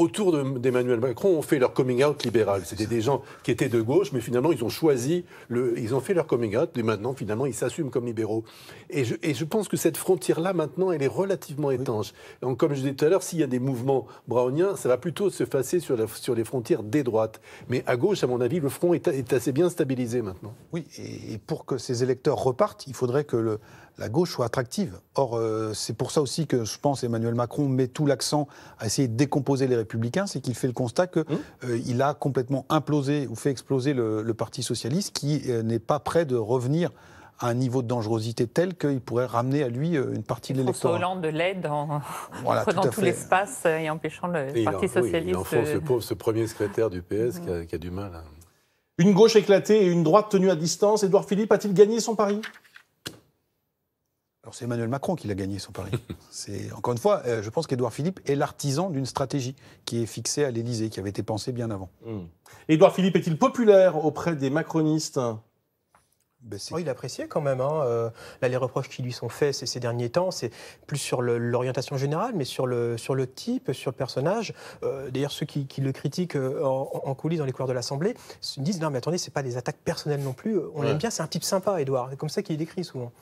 autour d'Emmanuel Macron ont fait leur coming out libéral. C'était des gens qui étaient de gauche, mais finalement, ils ont choisi, le, ils ont fait leur coming out, et maintenant, finalement, ils s'assument comme libéraux. Et je, pense que cette frontière-là, maintenant, elle est relativement étanche. Donc, comme je disais tout à l'heure, s'il y a des mouvements browniens, ça va plutôt se passer sur, la, sur les frontières des droites. Mais à gauche, à mon avis, le front est, assez bien stabilisé maintenant. Oui, et, et pour que ces électeurs repartent, il faudrait que le, la gauche soit attractive. Or, euh, c'est pour ça aussi que je pense Emmanuel Macron met tout l'accent à essayer de décomposer les Républicains, c'est qu'il fait le constat qu'il mmh. euh, a complètement implosé ou fait exploser le, Parti socialiste, qui euh, n'est pas prêt de revenir à un niveau de dangerosité tel qu'il pourrait ramener à lui une partie de l'électorat. François Hollande l'aide en, tout, l'espace et empêchant le Parti socialiste. Oui, ce pauvre, ce premier secrétaire du PS qui, a, du mal. Hein. Une gauche éclatée et une droite tenue à distance, Édouard Philippe a-t-il gagné son pari alors c'est Emmanuel Macron qui l'a gagné son pari. c'est encore une fois, euh, je pense qu'Edouard Philippe est l'artisan d'une stratégie qui est fixée à l'Élysée, qui avait été pensée bien avant. Edouard hmm. Philippe est-il populaire auprès des macronistes ben oh, il appréciait quand même. Hein. Euh, là, les reproches qui lui sont faits ces, derniers temps, c'est plus sur l'orientation générale, mais sur le, sur le type, sur le personnage. Euh, d'ailleurs, ceux qui, le critiquent en, coulisses, dans les couloirs de l'Assemblée, disent non, mais attendez, c'est pas des attaques personnelles non plus. On l'aime bien, c'est un type sympa, Edouard. C'est comme ça qu'il est décrit souvent.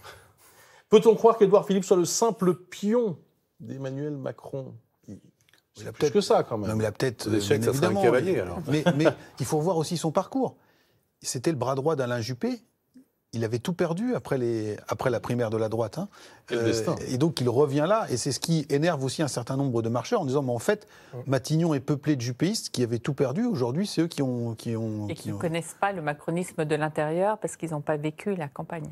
Peut-on croire qu'Edouard Philippe soit le simple pion d'Emmanuel Macron il a plus que ça, quand même. mais il a peut-être. Euh, mais, il faut voir aussi son parcours. C'était le bras droit d'Alain Juppé. Il avait tout perdu après, la primaire de la droite. Hein. Euh, et donc, il revient là. Et c'est ce qui énerve aussi un certain nombre de marcheurs en disant Mais en fait, Matignon est peuplé de jupéistes qui avaient tout perdu. Aujourd'hui, c'est eux qui ont. et qui ne connaissent pas le macronisme de l'intérieur parce qu'ils n'ont pas vécu la campagne.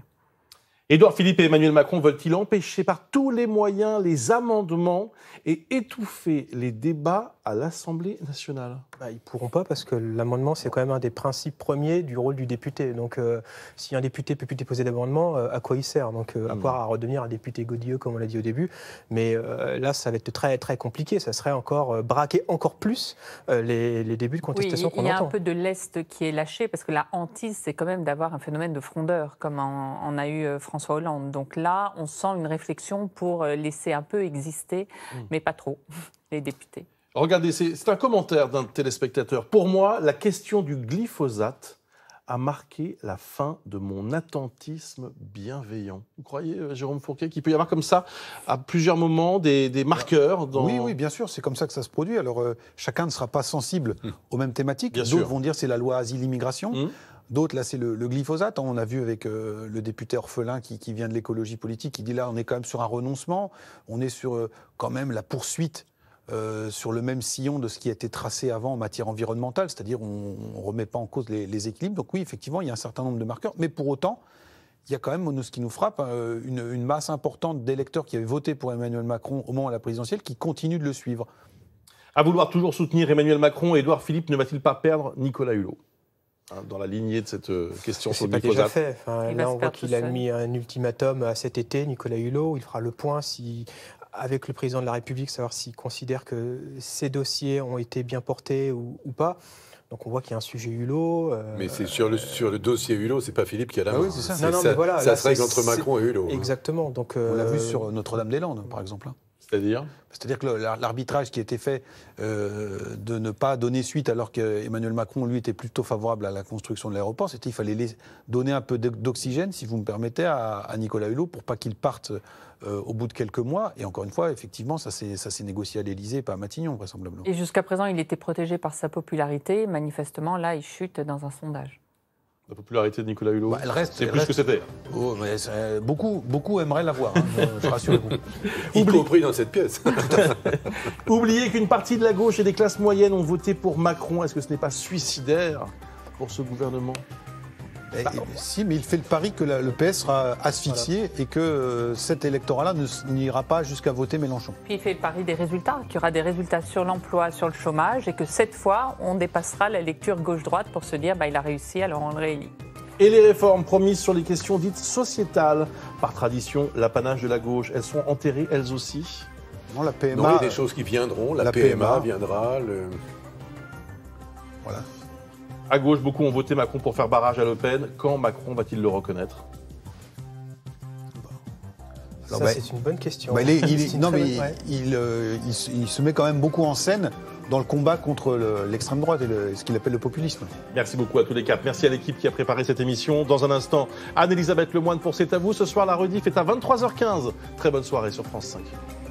Édouard Philippe et Emmanuel Macron veulent-ils empêcher par tous les moyens les amendements et étouffer les débats à l'Assemblée nationale bah, ils ne pourront pas parce que l'amendement, c'est quand même un des principes premiers du rôle du député. Donc, euh, si un député ne peut plus déposer d'amendement, euh, à quoi il sert Donc, euh, à hmm. part redevenir un député godilleux, comme on l'a dit au début. Mais là, ça va être très, très compliqué. Ça serait encore braquer encore plus les, débuts de contestation qu'on entend. Il y a un peu de l'Est qui est lâché parce que la hantise, c'est quand même d'avoir un phénomène de frondeur, comme en, a eu François Hollande. Donc là, on sent une réflexion pour laisser un peu exister, hmm. mais pas trop, les députés. Regardez, c'est un commentaire d'un téléspectateur. Pour moi, la question du glyphosate a marqué la fin de mon attentisme bienveillant. Vous croyez, euh, Jérôme Fourquet, qu'il peut y avoir comme ça, à plusieurs moments, des, bah, marqueurs dans... Oui, bien sûr, c'est comme ça que ça se produit. Alors, euh, chacun ne sera pas sensible hum. aux mêmes thématiques. D'autres vont dire c'est la loi asile-immigration. Hum. D'autres, là, c'est le, glyphosate. On a vu avec euh, le député orphelin qui, vient de l'écologie politique, qui dit là, on est quand même sur un renoncement, on est sur quand même la poursuite euh, sur le même sillon de ce qui a été tracé avant en matière environnementale, c'est-à-dire on ne remet pas en cause les, équilibres. Donc oui, effectivement, il y a un certain nombre de marqueurs, mais pour autant, il y a quand même, ce qui nous frappe, hein, une, masse importante d'électeurs qui avaient voté pour Emmanuel Macron au moment de la présidentielle qui continue de le suivre. À vouloir toujours soutenir Emmanuel Macron, Édouard Philippe ne va-t-il pas perdre Nicolas Hulot hein, dans la lignée de cette euh, question sur le déjà fait. Enfin, là, on voit qu'il a mis un ultimatum à euh, cet été, Nicolas Hulot. Il fera le point si avec le président de la République, savoir s'il considère que ces dossiers ont été bien portés ou, pas. Donc on voit qu'il y a un sujet Hulot. Euh, mais c'est sur le, sur le dossier Hulot, c'est pas Philippe qui a la ah main. oui, c'est ça. ça, se règle entre Macron et Hulot. Hein. Exactement. Donc, euh, on l'a vu sur Notre-Dame-des-Landes, par exemple. Hein. C'est-à-dire C'est-à-dire que l'arbitrage qui a été fait euh, de ne pas donner suite alors qu'Emmanuel Macron, lui, était plutôt favorable à la construction de l'aéroport, c'était qu'il fallait donner un peu d'oxygène, si vous me permettez, à, Nicolas Hulot pour pas qu'il parte euh, au bout de quelques mois. Et encore une fois, effectivement, ça s'est négocié à l'Élysée, pas à Matignon, vraisemblablement. Et jusqu'à présent, il était protégé par sa popularité. Manifestement, là, il chute dans un sondage. La popularité de Nicolas Hulot bah, Elle reste. C'est plus que c'était. Oh, beaucoup, beaucoup aimeraient l'avoir, hein, je, je rassure vous y compris dans cette pièce. Oubliez qu'une partie de la gauche et des classes moyennes ont voté pour Macron. Est-ce que ce n'est pas suicidaire pour ce gouvernement bah, si, mais il fait le pari que le PS sera asphyxié et que euh, cet électorat-là n'ira pas jusqu'à voter Mélenchon. Puis il fait le pari des résultats, qu'il y aura des résultats sur l'emploi, sur le chômage, et que cette fois, on dépassera la lecture gauche-droite pour se dire bah, il a réussi, alors on le réélit. Et les réformes promises sur les questions dites sociétales, par tradition, l'apanage de la gauche, elles sont enterrées elles aussi Non, la PMA. il y a des choses qui viendront, la, PMA, PMA, viendra. Le... Voilà. À gauche, beaucoup ont voté Macron pour faire barrage à Le Pen. Quand Macron va-t-il le reconnaître ça, bah, c'est une bonne question. il se, met quand même beaucoup en scène dans le combat contre l'extrême droite et ce qu'il appelle le populisme. Merci beaucoup à tous les quatre. Merci à l'équipe qui a préparé cette émission. Dans un instant, Anne-Elisabeth Lemoine pour C'est à vous. Ce soir, la rediff est à 23h15. Très bonne soirée sur France 5.